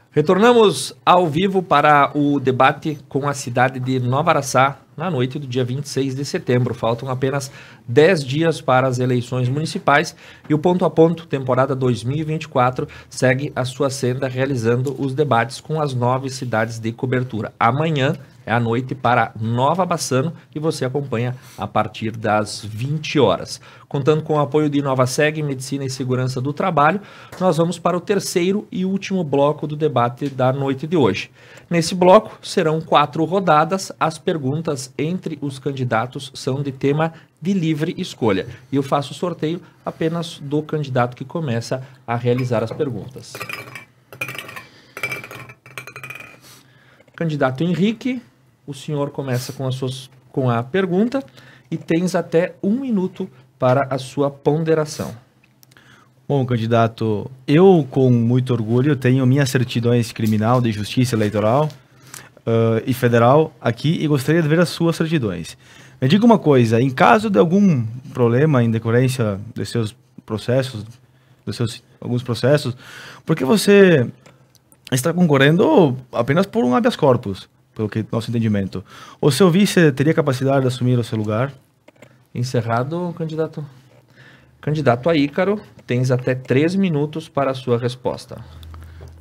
Retornamos ao vivo para o debate com a cidade de Nova Araçá, na noite do dia 26 de setembro. Faltam apenas 10 dias para as eleições municipais e o Ponto a Ponto, temporada 2024, segue a sua senda realizando os debates com as nove cidades de cobertura. Amanhã, é a noite para Nova Bassano e você acompanha a partir das 20 horas. Contando com o apoio de Nova Seg, Medicina e Segurança do Trabalho, nós vamos para o terceiro e último bloco do debate da noite de hoje. Nesse bloco serão quatro rodadas. As perguntas entre os candidatos são de tema de livre escolha. E eu faço o sorteio apenas do candidato que começa a realizar as perguntas. Candidato Henrique, o senhor começa com, as suas, com a pergunta e tens até um minuto para a sua ponderação. Bom, candidato, eu com muito orgulho tenho minhas certidões criminal de justiça eleitoral uh, e federal aqui e gostaria de ver as suas certidões. Me diga uma coisa, em caso de algum problema em decorrência dos seus processos, dos seus alguns processos, por que você está concorrendo apenas por um habeas corpus? pelo que nosso entendimento. O seu vice teria capacidade de assumir o seu lugar? Encerrado, candidato. Candidato a Ícaro, tens até três minutos para a sua resposta.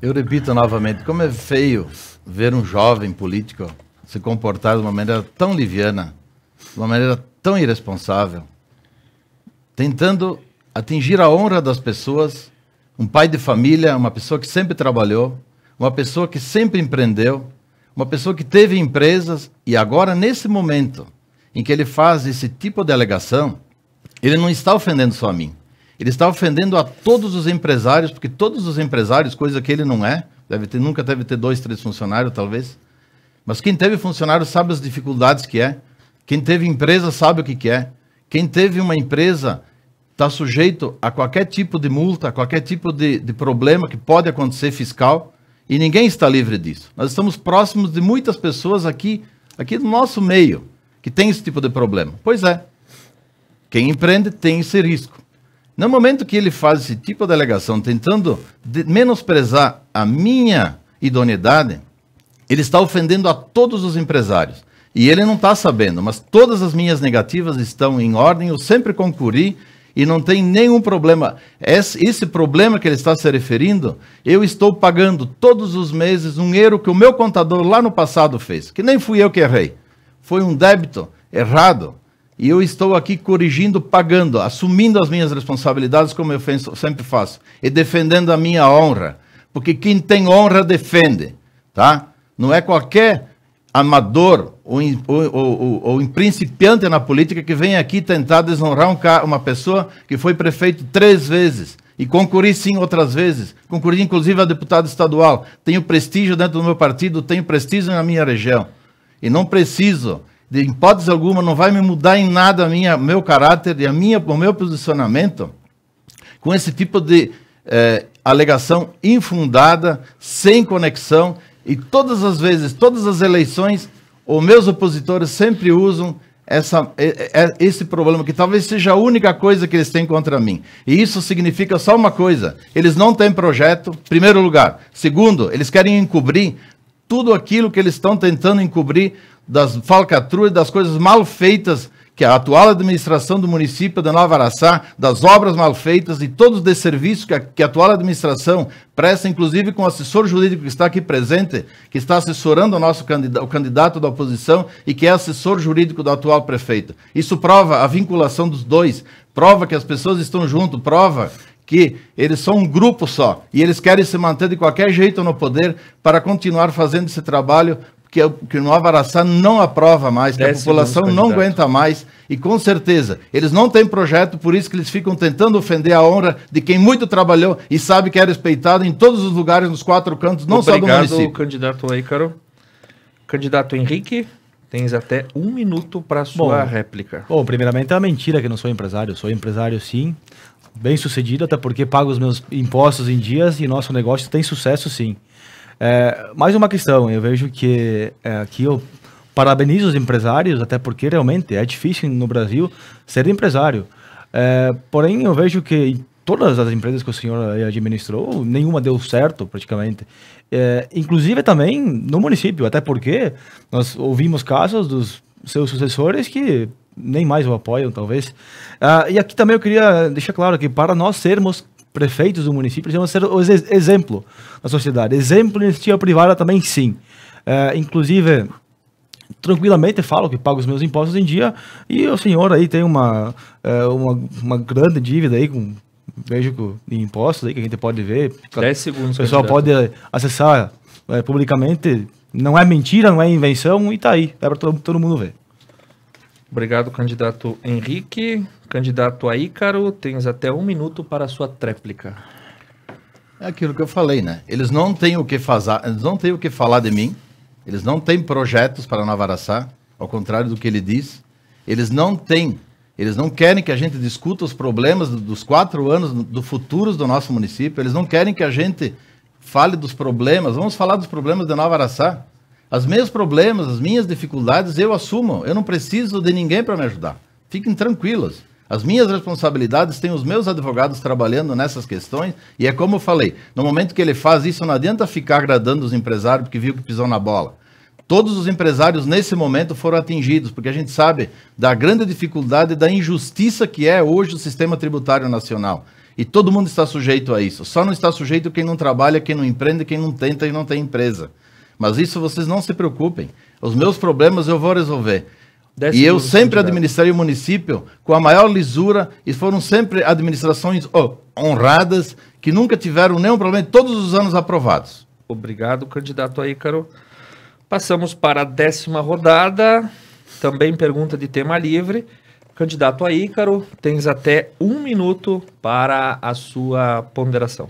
Eu repito novamente, como é feio ver um jovem político se comportar de uma maneira tão liviana, de uma maneira tão irresponsável, tentando atingir a honra das pessoas, um pai de família, uma pessoa que sempre trabalhou, uma pessoa que sempre empreendeu, uma pessoa que teve empresas e agora, nesse momento em que ele faz esse tipo de alegação, ele não está ofendendo só a mim. Ele está ofendendo a todos os empresários, porque todos os empresários, coisa que ele não é, deve ter, nunca deve ter dois, três funcionários, talvez. Mas quem teve funcionário sabe as dificuldades que é. Quem teve empresa sabe o que, que é. Quem teve uma empresa está sujeito a qualquer tipo de multa, a qualquer tipo de, de problema que pode acontecer fiscal. E ninguém está livre disso. Nós estamos próximos de muitas pessoas aqui, aqui no nosso meio, que tem esse tipo de problema. Pois é. Quem empreende tem esse risco. No momento que ele faz esse tipo de alegação, tentando de menosprezar a minha idoneidade, ele está ofendendo a todos os empresários. E ele não está sabendo, mas todas as minhas negativas estão em ordem, eu sempre concurri e não tem nenhum problema. Esse, esse, problema que ele está se referindo, eu estou pagando todos os meses um erro que o meu contador lá no passado fez, que nem fui eu que errei. Foi um débito errado. E eu estou aqui corrigindo, pagando, assumindo as minhas responsabilidades, como eu sempre faço, e defendendo a minha honra. Porque quem tem honra defende, tá? Não é qualquer amador ou, ou, ou, ou, principiante na política que vem aqui tentar desonrar um, uma pessoa que foi prefeito três vezes e concorri sim outras vezes, concorri inclusive a deputado estadual, tenho prestígio dentro do meu partido, tenho prestígio na minha região e não preciso de hipótese alguma, não vai me mudar em nada a minha, meu caráter e a minha, o meu posicionamento com esse tipo de eh, alegação infundada, sem conexão, e todas as vezes, todas as eleições, os meus opositores sempre usam essa, é, esse problema, que talvez seja a única coisa que eles têm contra mim. E isso significa só uma coisa: eles não têm projeto, primeiro lugar. Segundo, eles querem encobrir tudo aquilo que eles estão tentando encobrir das falcatruas, das coisas mal feitas que a atual administração do município da Nova Araçá, das obras mal feitas e todos os desserviços que a, que a atual administração presta, inclusive com o assessor jurídico que está aqui presente, que está assessorando o nosso candidato, o candidato da oposição e que é assessor jurídico da atual prefeita. Isso prova a vinculação dos dois, prova que as pessoas estão junto, prova que eles são um grupo só e eles querem se manter de qualquer jeito no poder para continuar fazendo esse trabalho que, é que o Nova Araçá não aprova mais, que a população não aguenta mais. E com certeza, eles não têm projeto, por isso que eles ficam tentando ofender a honra de quem muito trabalhou e sabe que é respeitado em todos os lugares, nos quatro cantos, não Obrigado, só do município. candidato Ícaro. Candidato Henrique, Tens até um minuto para a sua bom, réplica. Bom, primeiramente é uma mentira que eu não sou empresário. Eu sou empresário sim, bem sucedido, até porque pago os meus impostos em dias e nosso negócio tem sucesso sim. É, mais uma questão, eu vejo que é, aqui eu parabenizo os empresários, até porque realmente é difícil no Brasil ser empresário. É, porém, eu vejo que em todas as empresas que o senhor administrou, nenhuma deu certo praticamente. É, inclusive também no município, até porque nós ouvimos casos dos seus sucessores que nem mais o apoiam, talvez. Ah, e aqui também eu queria deixar claro que para nós sermos prefeitos do município precisam ser os exemplo na sociedade. Exemplo em iniciativa privada também, sim. É, inclusive, tranquilamente falo que pago os meus impostos em dia e o senhor aí tem uma, é, uma, uma grande dívida aí com vejo que impostos aí que a gente pode ver. 10 segundos. O pessoal pode acessar é, publicamente. Não é mentira, não é invenção e tá aí. É para todo, todo mundo ver. Obrigado, candidato Henrique. Candidato a Ícaro, tens até um minuto para a sua tréplica. É aquilo que eu falei, né? Eles não têm o que fazer, eles não têm o que falar de mim. Eles não têm projetos para Navaraçá, ao contrário do que ele diz. Eles não têm, eles não querem que a gente discuta os problemas dos quatro anos do futuro do nosso município. Eles não querem que a gente fale dos problemas. Vamos falar dos problemas de Araçá. Os meus problemas, as minhas dificuldades, eu assumo. Eu não preciso de ninguém para me ajudar. Fiquem tranquilos. As minhas responsabilidades têm os meus advogados trabalhando nessas questões, e é como eu falei, no momento que ele faz isso, não adianta ficar agradando os empresários porque viu que pisou na bola. Todos os empresários nesse momento foram atingidos, porque a gente sabe da grande dificuldade e da injustiça que é hoje o sistema tributário nacional. E todo mundo está sujeito a isso. Só não está sujeito quem não trabalha, quem não empreende, quem não tenta e não tem empresa. Mas isso vocês não se preocupem. Os meus problemas eu vou resolver. Desse e eu sempre administrei o município com a maior lisura e foram sempre administrações oh, honradas que nunca tiveram nenhum problema, todos os anos aprovados. Obrigado, candidato Ícaro. Passamos para a décima rodada, também pergunta de tema livre. Candidato a Ícaro, tens até um minuto para a sua ponderação.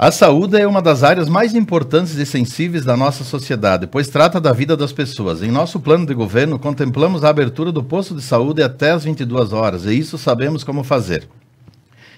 A saúde é uma das áreas mais importantes e sensíveis da nossa sociedade, pois trata da vida das pessoas. Em nosso plano de governo, contemplamos a abertura do posto de saúde até as 22 horas, e isso sabemos como fazer.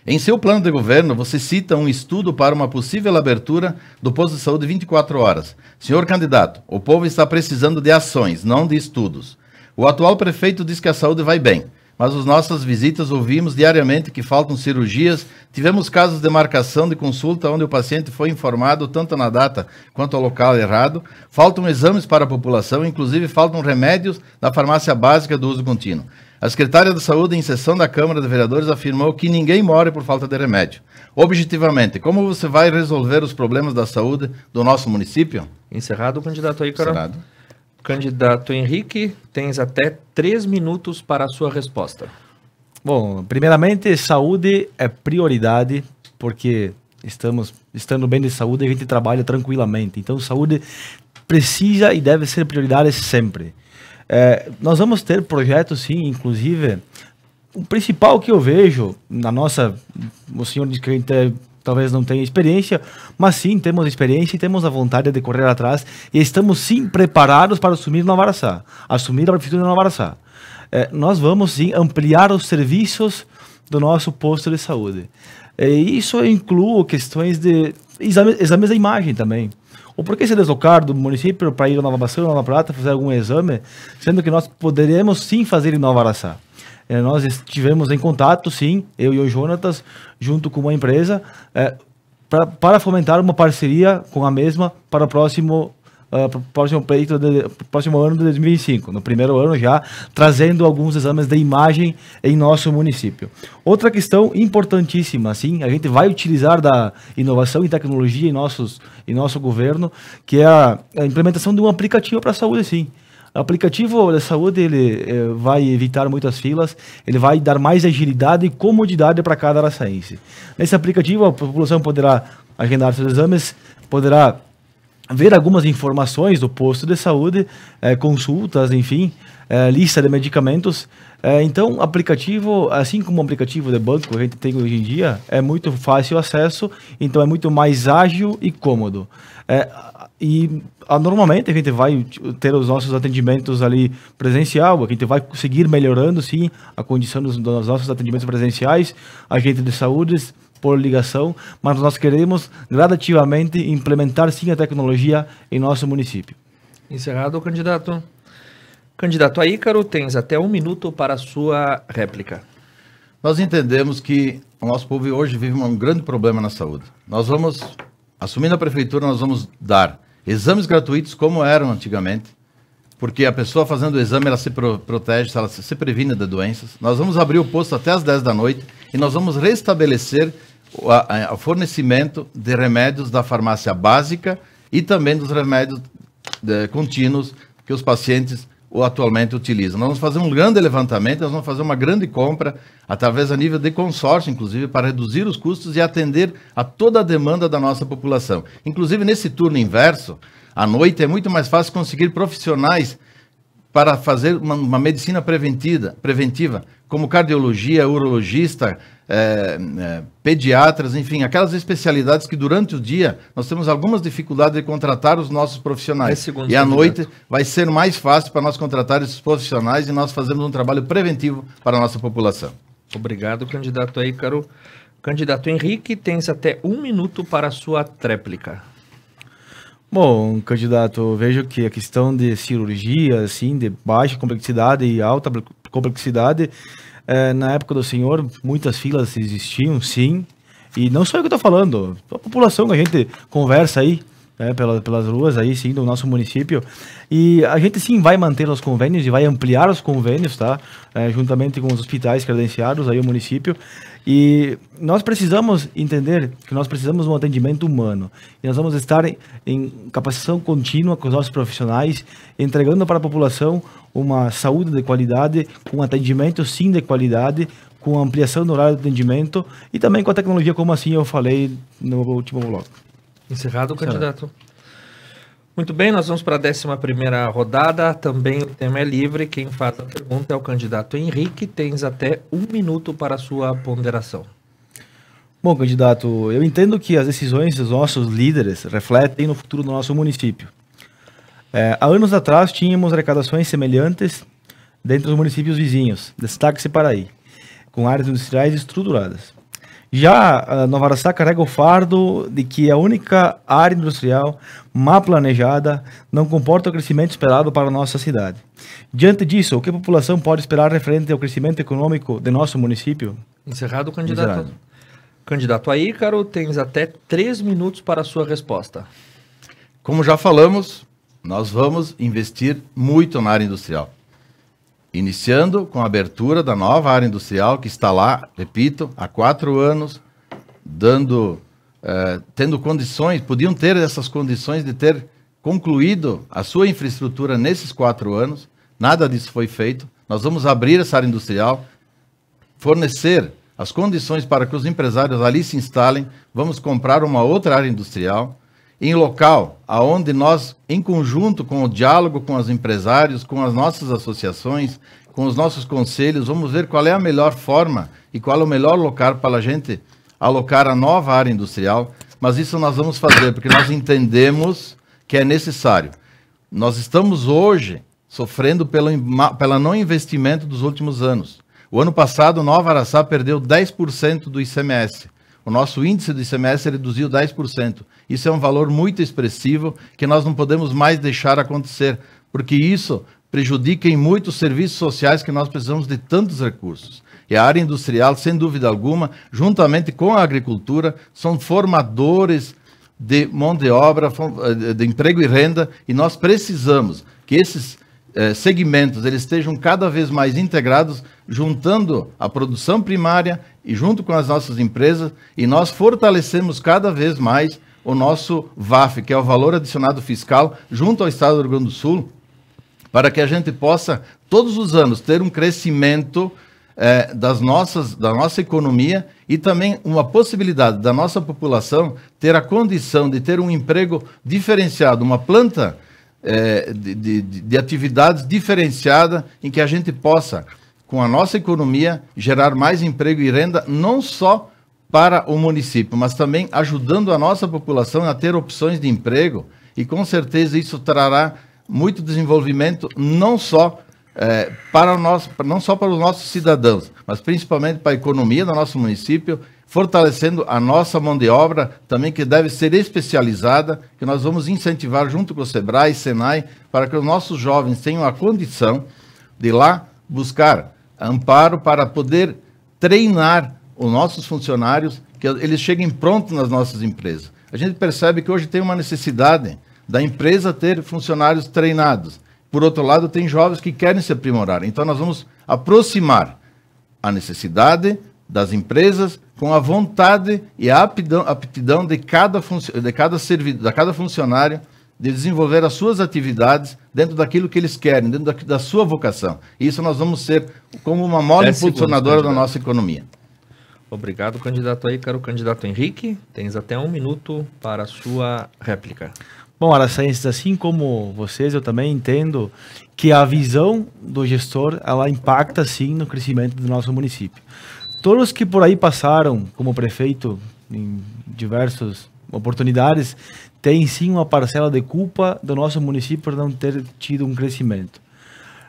Em seu plano de governo, você cita um estudo para uma possível abertura do posto de saúde 24 horas. Senhor candidato, o povo está precisando de ações, não de estudos. O atual prefeito diz que a saúde vai bem mas os nossas visitas ouvimos diariamente que faltam cirurgias. Tivemos casos de marcação de consulta onde o paciente foi informado tanto na data quanto ao local errado. Faltam exames para a população, inclusive faltam remédios na farmácia básica do uso contínuo. A secretária da Saúde, em sessão da Câmara de Vereadores, afirmou que ninguém morre por falta de remédio. Objetivamente, como você vai resolver os problemas da saúde do nosso município? Encerrado, o candidato aí, Carol. Encerrado. Candidato Henrique, tens até três minutos para a sua resposta. Bom, primeiramente, saúde é prioridade, porque estamos estando bem de saúde, a gente trabalha tranquilamente. Então, saúde precisa e deve ser prioridade sempre. É, nós vamos ter projetos, sim, inclusive, o principal que eu vejo na nossa, o senhor disse que a gente é talvez não tenha experiência, mas sim temos experiência e temos a vontade de correr atrás e estamos sim preparados para assumir Nova Araçá, assumir a prefeitura de Nova Araçá. É, nós vamos sim ampliar os serviços do nosso posto de saúde. Eh, isso inclui questões de exames, exames da imagem também. Ou por que se deslocar do município para ir a Nova Bacia ou Nova Prata fazer algum exame, sendo que nós poderemos sim fazer em Nova Araçá eh, nós estivemos em contato, sim, eu e o Jonatas, junto com uma empresa, é, pra, para fomentar uma parceria com a mesma para o próximo Uh, próximo pleito, de, próximo ano de 2025, no primeiro ano já, trazendo alguns exames de imagem em nosso município. Outra questão importantíssima, sim, a gente vai utilizar da inovação e tecnologia em, nossos, em nosso governo, que é a, a implementação de um aplicativo para a saúde, sim. O aplicativo da saúde ele é, vai evitar muitas filas, ele vai dar mais agilidade e comodidade para cada araçaense. Nesse aplicativo, a população poderá agendar seus exames, poderá ver algumas informações do posto de saúde, é, consultas, enfim, é, lista de medicamentos. É, então, aplicativo, assim como o aplicativo de banco que a gente tem hoje em dia, é muito fácil o acesso, então é muito mais ágil e cômodo. É, e ah, normalmente a gente vai ter os nossos atendimentos ali presencial, a gente vai seguir melhorando sim a condição dos, dos nossos atendimentos presenciais, agente de saúde por ligação, mas nós queremos gradativamente implementar sim a tecnologia em nosso município. Encerrado, candidato. Candidato a Ícaro, tens até um minuto para a sua réplica. Nós entendemos que o nosso povo hoje vive um grande problema na saúde. Nós vamos, assumindo a prefeitura, nós vamos dar Exames gratuitos como eram antigamente, porque a pessoa fazendo o exame ela se pro protege, ela se, se previne de doenças. Nós vamos abrir o posto até as 10 da noite e nós vamos restabelecer o, a, fornecimento de remédios da farmácia básica e também dos remédios de, eh, contínuos que os pacientes atualmente utiliza. Nós vamos fazer um grande levantamento, nós vamos fazer uma grande compra, através a nível de consórcio, inclusive, para reduzir os custos e atender a toda a demanda da nossa população. Inclusive, nesse turno inverso, à noite é muito mais fácil conseguir profissionais para fazer uma, uma medicina preventiva, preventiva, como cardiologia, urologista, é, é, pediatras, enfim, aquelas especialidades que durante o dia nós temos algumas dificuldades de contratar os nossos profissionais. É e à noite vai ser mais fácil para nós contratar esses profissionais e nós fazemos um trabalho preventivo para a nossa população. Obrigado, candidato Ícaro. Candidato Henrique, tens até um minuto para a sua tréplica. Bom, candidato, vejo que a questão de cirurgia, assim, de baixa complexidade e alta complexidade, é, na época do senhor, muitas filas existiam, sim. E não só é eu que estou falando, a população que a gente conversa aí, né, pelas, pelas ruas aí, sim, do nosso município. E a gente, sim, vai manter os convênios e vai ampliar os convênios, tá? É, juntamente com os hospitais credenciados aí, o município. E nós precisamos entender que nós precisamos de um atendimento humano. E nós vamos estar em, em capacitação contínua com os nossos profissionais, entregando para a população uma saúde de qualidade, um atendimento sim de qualidade, com ampliação do horário de atendimento e também com a tecnologia, como assim eu falei no último bloco. Encerrado, Encerrado. candidato. Muito bem, nós vamos para a 11 rodada. Também o tema é livre. Quem faz a pergunta é o candidato Henrique. Tens até um minuto para a sua ponderação. Bom, candidato, eu entendo que as decisões dos nossos líderes refletem no futuro do nosso município. É, há anos atrás tínhamos arrecadações semelhantes dentre os municípios vizinhos, destaque-se Paraí, com áreas industriais estruturadas. Já eh, Nova Araçá carrega o fardo de que a única área industrial mal planejada não comporta o crescimento esperado para nossa cidade. Diante disso, o que a população pode esperar referente ao crescimento econômico de nosso município? Encerrado o candidato. Encerrado. Candidato aí, Ícaro, tens até três minutos para a sua resposta. Como já falamos, nós vamos investir muito na área industrial. Iniciando com a abertura da nova área industrial que está lá, repito, há quatro anos, dando, eh, tendo condições, podiam ter essas condições de ter concluído a sua infraestrutura nesses quatro anos. Nada disso foi feito. Nós vamos abrir essa área industrial, fornecer as condições para que os empresários ali se instalem. Vamos comprar uma outra área industrial em local, aonde nós, em conjunto com o diálogo com os empresários, com as nossas associações, com os nossos conselhos, vamos ver qual é a melhor forma e qual é o melhor local para a gente alocar a nova área industrial. Mas isso nós vamos fazer porque nós entendemos que é necessário. Nós estamos hoje sofrendo pelo, não investimento dos últimos anos. O ano passado, Nova Araçá perdeu 10% do ICMS. O nosso índice do ICMS reduziu 10%. Isso é um valor muito expressivo que nós não podemos mais deixar acontecer, porque isso prejudica em muito os serviços sociais que nós precisamos de tantos recursos. E a área industrial, sem dúvida alguma, juntamente com a agricultura, são formadores de mão de obra, eh, de emprego e renda, e nós precisamos que esses eh, segmentos eles estejam cada vez mais integrados, juntando a produção primária e junto com as nossas empresas, e nós fortalecemos cada vez mais o nosso VAF, que é o valor adicionado fiscal, junto ao Estado do Rio Grande do Sul, para que a gente possa, todos os anos, ter um crescimento eh, das nossas, da nossa economia e também uma possibilidade da nossa população ter a condição de ter um emprego diferenciado, uma planta eh, de, de, de atividades diferenciada em que a gente possa, com a nossa economia, gerar mais emprego e renda, não só para o município, mas também ajudando a nossa população a ter opções de emprego e com certeza isso trará muito desenvolvimento não só é, para o nosso, não só para os nossos cidadãos, mas principalmente para a economia do nosso município, fortalecendo a nossa mão de obra também que deve ser especializada, que nós vamos incentivar junto com o Sebrae e Senai para que os nossos jovens tenham a condição de lá buscar amparo para poder treinar os nossos funcionários, que eles cheguem prontos nas nossas empresas. A gente percebe que hoje tem uma necessidade da empresa ter funcionários treinados. Por outro lado, tem jovens que querem se aprimorar. Então, nós vamos aproximar a necessidade das empresas com a vontade e a aptidão, aptidão de, cada de, cada servido, de cada funcionário de desenvolver as suas atividades dentro daquilo que eles querem, dentro da, da sua vocação. E isso nós vamos ser como uma mola impulsionadora da nossa economia. Obrigado, candidato aí, caro candidato Henrique. Tens até um minuto para a sua réplica. Bom, Aracenses, assim como vocês, eu também entendo que a visão do gestor, ela impacta sim no crescimento do nosso município. Todos que por aí passaram como prefeito em diversas oportunidades, têm sim uma parcela de culpa do nosso município por não ter tido um crescimento.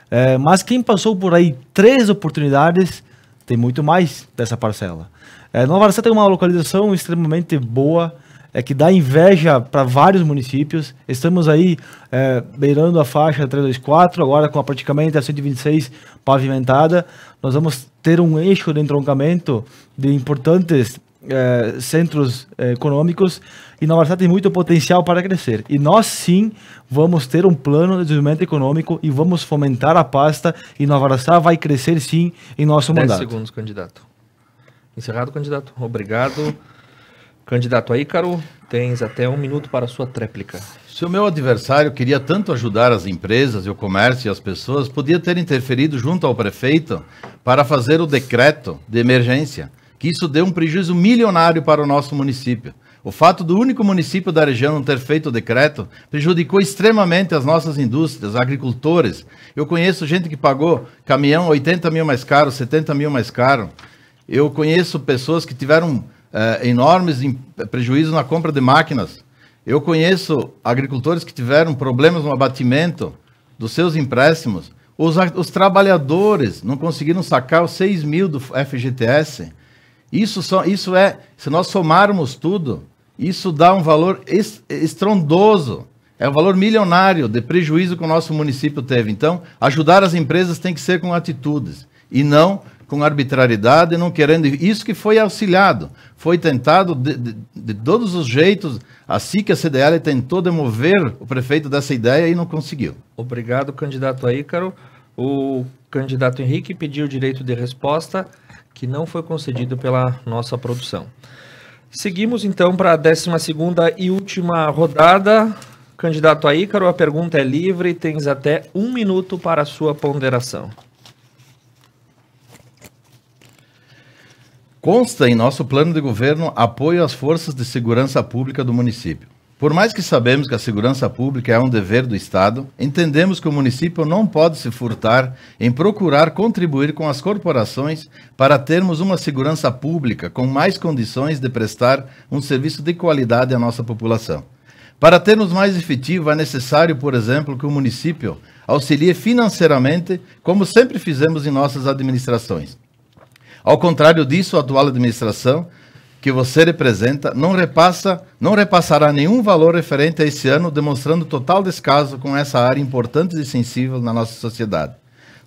É, mas quem passou por aí três oportunidades tem muito mais dessa parcela. É, Nova Araçá tem uma localização extremamente boa, é que dá inveja para vários municípios. Estamos aí é, beirando a faixa 324, agora com a praticamente a 126 pavimentada. Nós vamos ter um eixo de entroncamento de importantes é, centros é, econômicos e Nova Aracati tem muito potencial para crescer. E nós sim vamos ter um plano de desenvolvimento econômico e vamos fomentar a pasta e Nova Aracati vai crescer sim em nosso Dez mandato. 10 segundos, candidato. Encerrado, candidato. Obrigado. Candidato Ícaro, tens até um minuto para a sua tréplica. Se o meu adversário queria tanto ajudar as empresas e o comércio e as pessoas, podia ter interferido junto ao prefeito para fazer o decreto de emergência que isso deu um prejuízo milionário para o nosso município. O fato do único município da região não ter feito o decreto prejudicou extremamente as nossas indústrias, agricultores. Eu conheço gente que pagou caminhão 80 mil mais caro, 70 mil mais caro. Eu conheço pessoas que tiveram eh, enormes eh, prejuízos na compra de máquinas. Eu conheço agricultores que tiveram problemas no abatimento dos seus empréstimos. Os, os trabalhadores não conseguiram sacar os 6 mil do FGTS isso, só, isso é, se nós somarmos tudo, isso dá um valor estrondoso. É um valor milionário de prejuízo que o nosso município teve. Então, ajudar as empresas tem que ser com atitudes e não com arbitrariedade, não querendo. Isso que foi auxiliado. Foi tentado de, de, de todos os jeitos. Assim que a CDL tentou demover o prefeito dessa ideia e não conseguiu. Obrigado, candidato Ícaro. O candidato Henrique pediu direito de resposta que não foi concedido pela nossa produção. Seguimos então para a 12 e última rodada. Candidato Ícaro, a pergunta é livre, tens até um minuto para a sua ponderação. Consta em nosso plano de governo apoio às forças de segurança pública do município. Por mais que sabemos que a segurança pública é um dever do Estado, entendemos que o município não pode se furtar em procurar contribuir com as corporações para termos uma segurança pública com mais condições de prestar um serviço de qualidade à nossa população. Para termos mais efetivo, é necessário, por exemplo, que o município auxilie financeiramente, como sempre fizemos em nossas administrações. Ao contrário disso, a atual administração que você representa não repassa, não repassará nenhum valor referente a esse ano, demonstrando total descaso com essa área importante e sensível na nossa sociedade.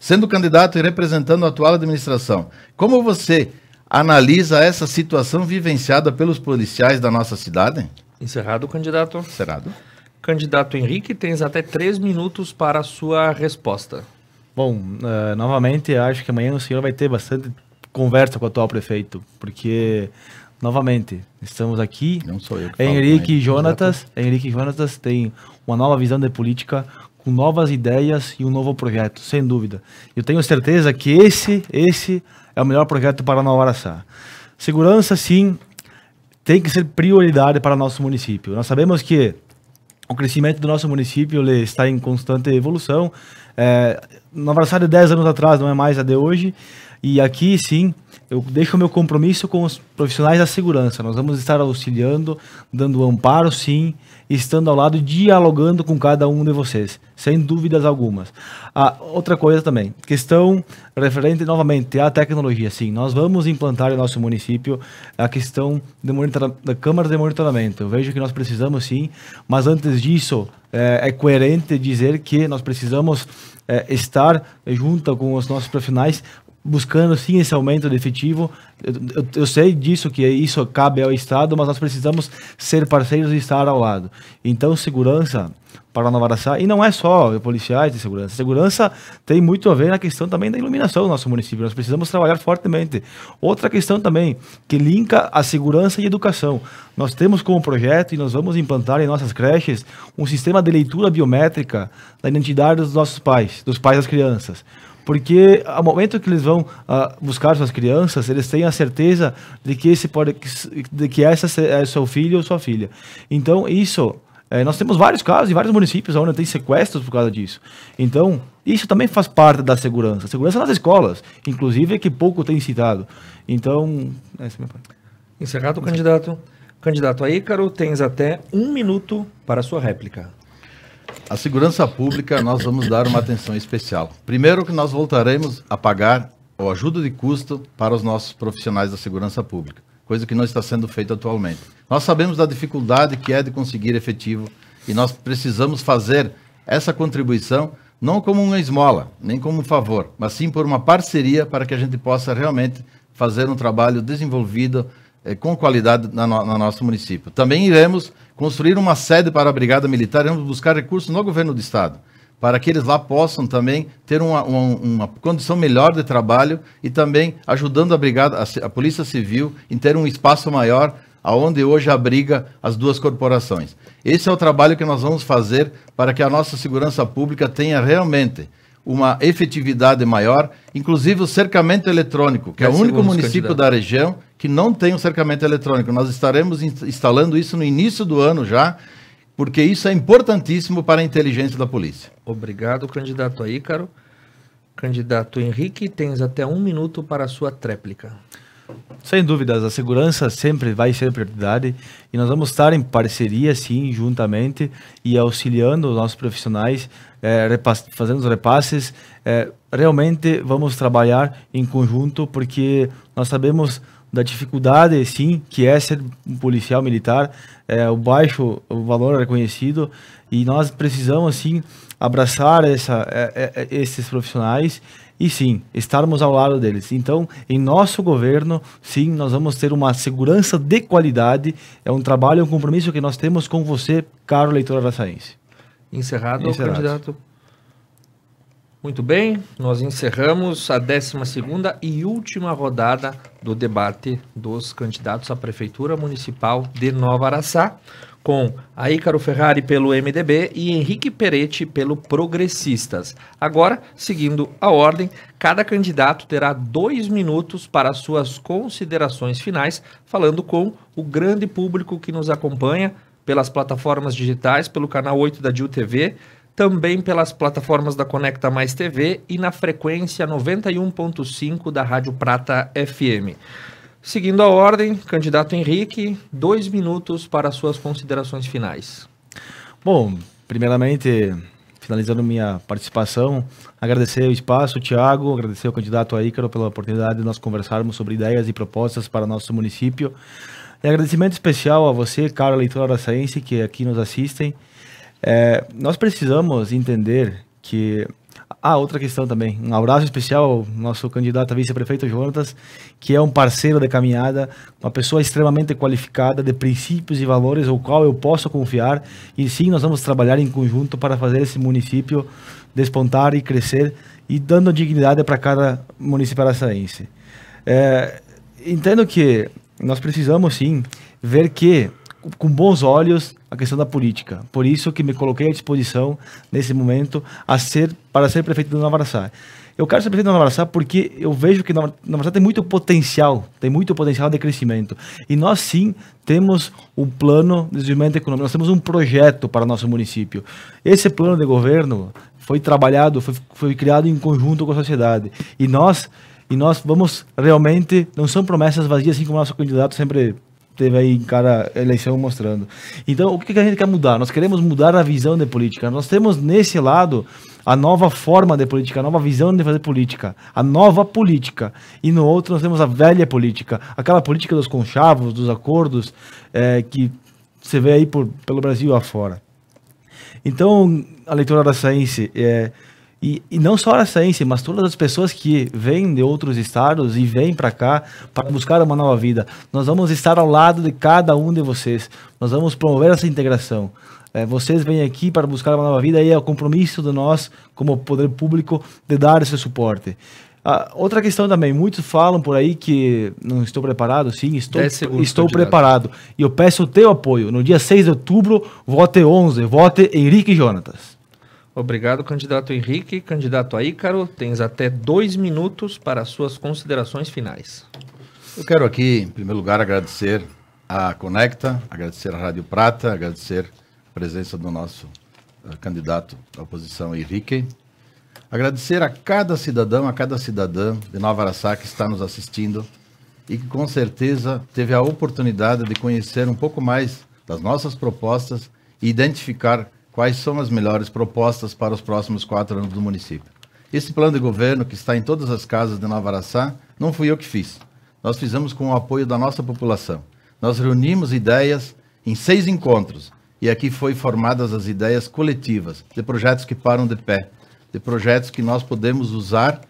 Sendo candidato e representando a atual administração, como você analisa essa situação vivenciada pelos policiais da nossa cidade? Encerrado, candidato. Encerrado. Candidato Henrique, tens até três minutos para a sua resposta. Bom, uh, novamente, acho que amanhã o senhor vai ter bastante conversa com o atual prefeito, porque novamente, estamos aqui. Não sou eu. Henrique e né? Jonatas, Henrique e Jonatas tem uma nova visão de política com novas ideias e um novo projeto, sem dúvida. Eu tenho certeza que esse, esse é o melhor projeto para Nova Araçá. Segurança, sim, tem que ser prioridade para nosso município. Nós sabemos que o crescimento do nosso município está em constante evolução. É, Nova Araçá de 10 anos atrás não é mais a de hoje. E aqui, sim, eu deixo o meu compromisso com os profissionais da segurança. Nós vamos estar auxiliando, dando amparo, sim, estando ao lado, dialogando com cada um de vocês, sem dúvidas algumas. Ah, outra coisa também, questão referente novamente à tecnologia. Sim, nós vamos implantar em nosso município a questão da câmara de monitoramento. Eu vejo que nós precisamos, sim, mas antes disso, é, é coerente dizer que nós precisamos é, estar junto com os nossos profissionais buscando sim esse aumento de efetivo. Eu, eu, eu, sei disso, que isso cabe ao Estado, mas nós precisamos ser parceiros e estar ao lado. Então, segurança para Nova Araçá, e não é só policiais de segurança. Segurança tem muito a ver na questão também da iluminação do nosso município. Nós precisamos trabalhar fortemente. Outra questão também, que linka a segurança e educação. Nós temos como projeto, e nós vamos implantar em nossas creches, um sistema de leitura biométrica da identidade dos nossos pais, dos pais das crianças. Porque ao momento que eles vão uh, buscar suas crianças, eles têm a certeza de que esse pode, de que essa é seu filho ou sua filha. Então, isso é, nós temos vários casos em vários municípios onde tem sequestros por causa disso. Então, isso também faz parte da segurança. Segurança nas escolas, inclusive, que pouco tem citado. Então, essa é a minha parte. Encerrado, candidato. Candidato Ícaro, tens até um minuto para a sua réplica. A segurança pública nós vamos dar uma atenção especial. Primeiro que nós voltaremos a pagar o ajuda de custo para os nossos profissionais da segurança pública, coisa que não está sendo feita atualmente. Nós sabemos da dificuldade que é de conseguir efetivo e nós precisamos fazer essa contribuição não como uma esmola, nem como um favor, mas sim por uma parceria para que a gente possa realmente fazer um trabalho desenvolvido é, com qualidade na, no, no nosso município. Também iremos construir uma sede para a Brigada Militar, iremos buscar recursos no governo do Estado, para que eles lá possam também ter uma, uma, uma condição melhor de trabalho e também ajudando a Brigada, a, a Polícia Civil, em ter um espaço maior aonde hoje abriga as duas corporações. Esse é o trabalho que nós vamos fazer para que a nossa segurança pública tenha realmente uma efetividade maior, inclusive o cercamento eletrônico, que é, é o único município candidato. da região que não tem o cercamento eletrônico. Nós estaremos instalando isso no início do ano já, porque isso é importantíssimo para a inteligência da polícia. Obrigado, candidato Ícaro. Candidato Henrique, tens até um minuto para a sua tréplica. Sem dúvidas, a segurança sempre vai ser prioridade e nós vamos estar em parceria, sim, juntamente e auxiliando os nossos profissionais, é, fazendo os repasses. É, realmente vamos trabalhar em conjunto porque nós sabemos da dificuldade, sim, que é ser um policial militar, é, o baixo o valor é reconhecido e nós precisamos, sim, abraçar essa, é, é, é, esses profissionais e, sim, estarmos ao lado deles. Então, em nosso governo, sim, nós vamos ter uma segurança de qualidade, é um trabalho, um compromisso que nós temos com você, caro leitor araçaense. Encerrado, Encerrado. candidato muito bem, nós encerramos a 12 e última rodada do debate dos candidatos à Prefeitura Municipal de Nova Araçá, com Aícaro Ferrari pelo MDB e Henrique Peretti pelo Progressistas. Agora, seguindo a ordem, cada candidato terá dois minutos para suas considerações finais, falando com o grande público que nos acompanha pelas plataformas digitais, pelo canal 8 da Dil TV também pelas plataformas da Conecta Mais TV e na frequência 91.5 da Rádio Prata FM. Seguindo a ordem, candidato Henrique, dois minutos para suas considerações finais. Bom, primeiramente, finalizando minha participação, agradecer o espaço, Tiago, agradecer ao candidato Aícaro pela oportunidade de nós conversarmos sobre ideias e propostas para nosso município. E agradecimento especial a você, caro eleitor araçaense, que aqui nos assistem é, nós precisamos entender que. Ah, outra questão também. Um abraço especial ao nosso candidato a vice-prefeito Jonatas, que é um parceiro da caminhada, uma pessoa extremamente qualificada de princípios e valores, o qual eu posso confiar. E sim, nós vamos trabalhar em conjunto para fazer esse município despontar e crescer e dando dignidade para cada município araçaense. É, entendo que nós precisamos sim ver que, com bons olhos, a questão da política. Por isso que me coloquei à disposição nesse momento a ser para ser prefeito de Nova Eu quero ser prefeito de Nova porque eu vejo que Nova Araçá tem muito potencial, tem muito potencial de crescimento. E nós sim temos um plano de desenvolvimento econômico, nós temos um projeto para nosso município. Esse plano de governo foi trabalhado, foi, foi criado em conjunto com a sociedade. E nós e nós vamos realmente, não são promessas vazias, assim como o nosso candidato sempre teve aí em cada eleição mostrando. Então, o que, que a gente quer mudar? Nós queremos mudar a visão de política. Nós temos nesse lado a nova forma de política, a nova visão de fazer política, a nova política. E no outro nós temos a velha política, aquela política dos conchavos, dos acordos é, que você vê aí por, pelo Brasil afora. Então, a leitura da Science é, eh, e, e não só a ciência, mas todas as pessoas que vêm de outros estados e vêm para cá para buscar uma nova vida. Nós vamos estar ao lado de cada um de vocês. Nós vamos promover essa integração. É, vocês vêm aqui para buscar uma nova vida e é o compromisso de nós, como poder público, de dar esse suporte. Ah, outra questão também, muitos falam por aí que não estou preparado, sim, estou, estou preparado. E eu peço o teu apoio. No dia 6 de outubro, vote 11, vote Henrique Jonatas. Obrigado, candidato Henrique. Candidato Ícaro, tens até dois minutos para suas considerações finais. Eu quero aqui, em primeiro lugar, agradecer a Conecta, agradecer a Rádio Prata, agradecer a presença do nosso uh, candidato da oposição, Henrique. Agradecer a cada cidadão, a cada cidadã de Nova Araçá que está nos assistindo e que com certeza teve a oportunidade de conhecer um pouco mais das nossas propostas e identificar quais são as melhores propostas para os próximos quatro anos do município. Esse plano de governo, que está em todas as casas de Nova Araçá, não fui eu que fiz. Nós fizemos com o apoio da nossa população. Nós reunimos ideias em seis encontros e aqui foi formadas as ideias coletivas de projetos que param de pé, de projetos que nós podemos usar,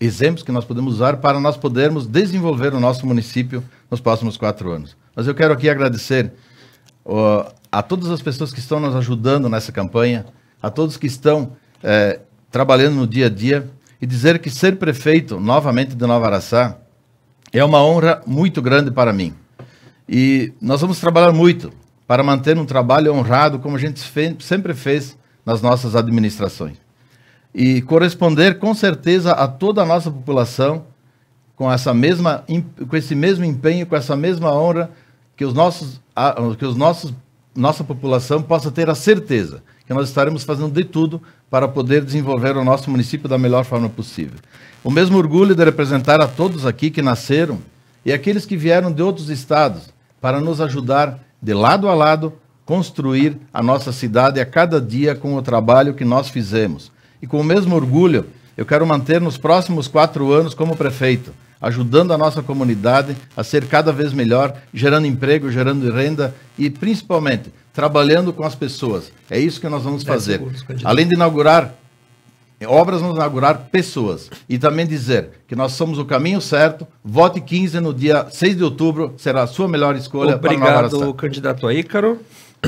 exemplos que nós podemos usar para nós podermos desenvolver o nosso município nos próximos quatro anos. Mas eu quero aqui agradecer a todas as pessoas que estão nos ajudando nessa campanha, a todos que estão é, trabalhando no dia a dia, e dizer que ser prefeito novamente de Nova Araçá é uma honra muito grande para mim. E nós vamos trabalhar muito para manter um trabalho honrado, como a gente sempre fez nas nossas administrações. E corresponder com certeza a toda a nossa população com, essa mesma, com esse mesmo empenho, com essa mesma honra que os nossos, que os nossos nossa população possa ter a certeza que nós estaremos fazendo de tudo para poder desenvolver o nosso município da melhor forma possível. O mesmo orgulho de representar a todos aqui que nasceram e aqueles que vieram de outros estados para nos ajudar de lado a lado construir a nossa cidade a cada dia com o trabalho que nós fizemos. E com o mesmo orgulho, eu quero manter nos próximos quatro anos como prefeito ajudando a nossa comunidade a ser cada vez melhor, gerando emprego, gerando renda e, principalmente, trabalhando com as pessoas. É isso que nós vamos fazer. Além de inaugurar obras, vamos inaugurar pessoas. E também dizer que nós somos o caminho certo. Vote 15 no dia 6 de outubro, será a sua melhor escolha Obrigado, para Obrigado, candidato Ícaro.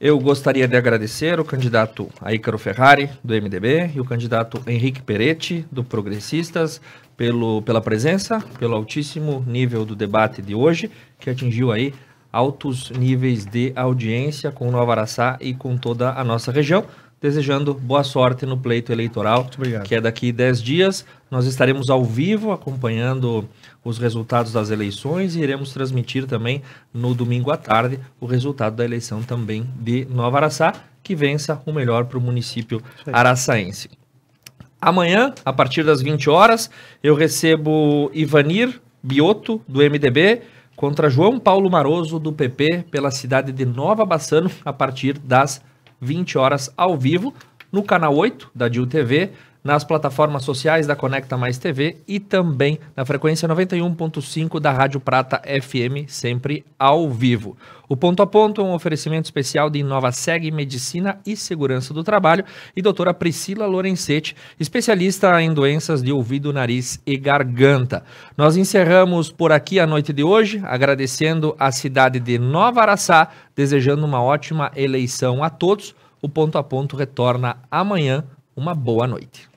Eu gostaria de agradecer o candidato Ícaro Ferrari, do MDB, e o candidato Henrique Peretti, do Progressistas, pelo, pela presença, pelo altíssimo nível do debate de hoje, que atingiu aí altos níveis de audiência com Nova Araçá e com toda a nossa região. Desejando boa sorte no pleito eleitoral, que é daqui 10 dias. Nós estaremos ao vivo acompanhando os resultados das eleições e iremos transmitir também no domingo à tarde o resultado da eleição também de Nova Araçá, que vença o melhor para o município araçaense. Amanhã, a partir das 20 horas, eu recebo Ivanir Bioto, do MDB, contra João Paulo Maroso, do PP, pela cidade de Nova Bassano, a partir das 20 horas ao vivo, no canal 8 da DIL TV nas plataformas sociais da Conecta Mais TV e também na frequência 91.5 da Rádio Prata FM, sempre ao vivo. O Ponto a Ponto é um oferecimento especial de Seg Medicina e Segurança do Trabalho e doutora Priscila Lorenzetti, especialista em doenças de ouvido, nariz e garganta. Nós encerramos por aqui a noite de hoje, agradecendo a cidade de Nova Araçá, desejando uma ótima eleição a todos. O Ponto a Ponto retorna amanhã. Uma boa noite.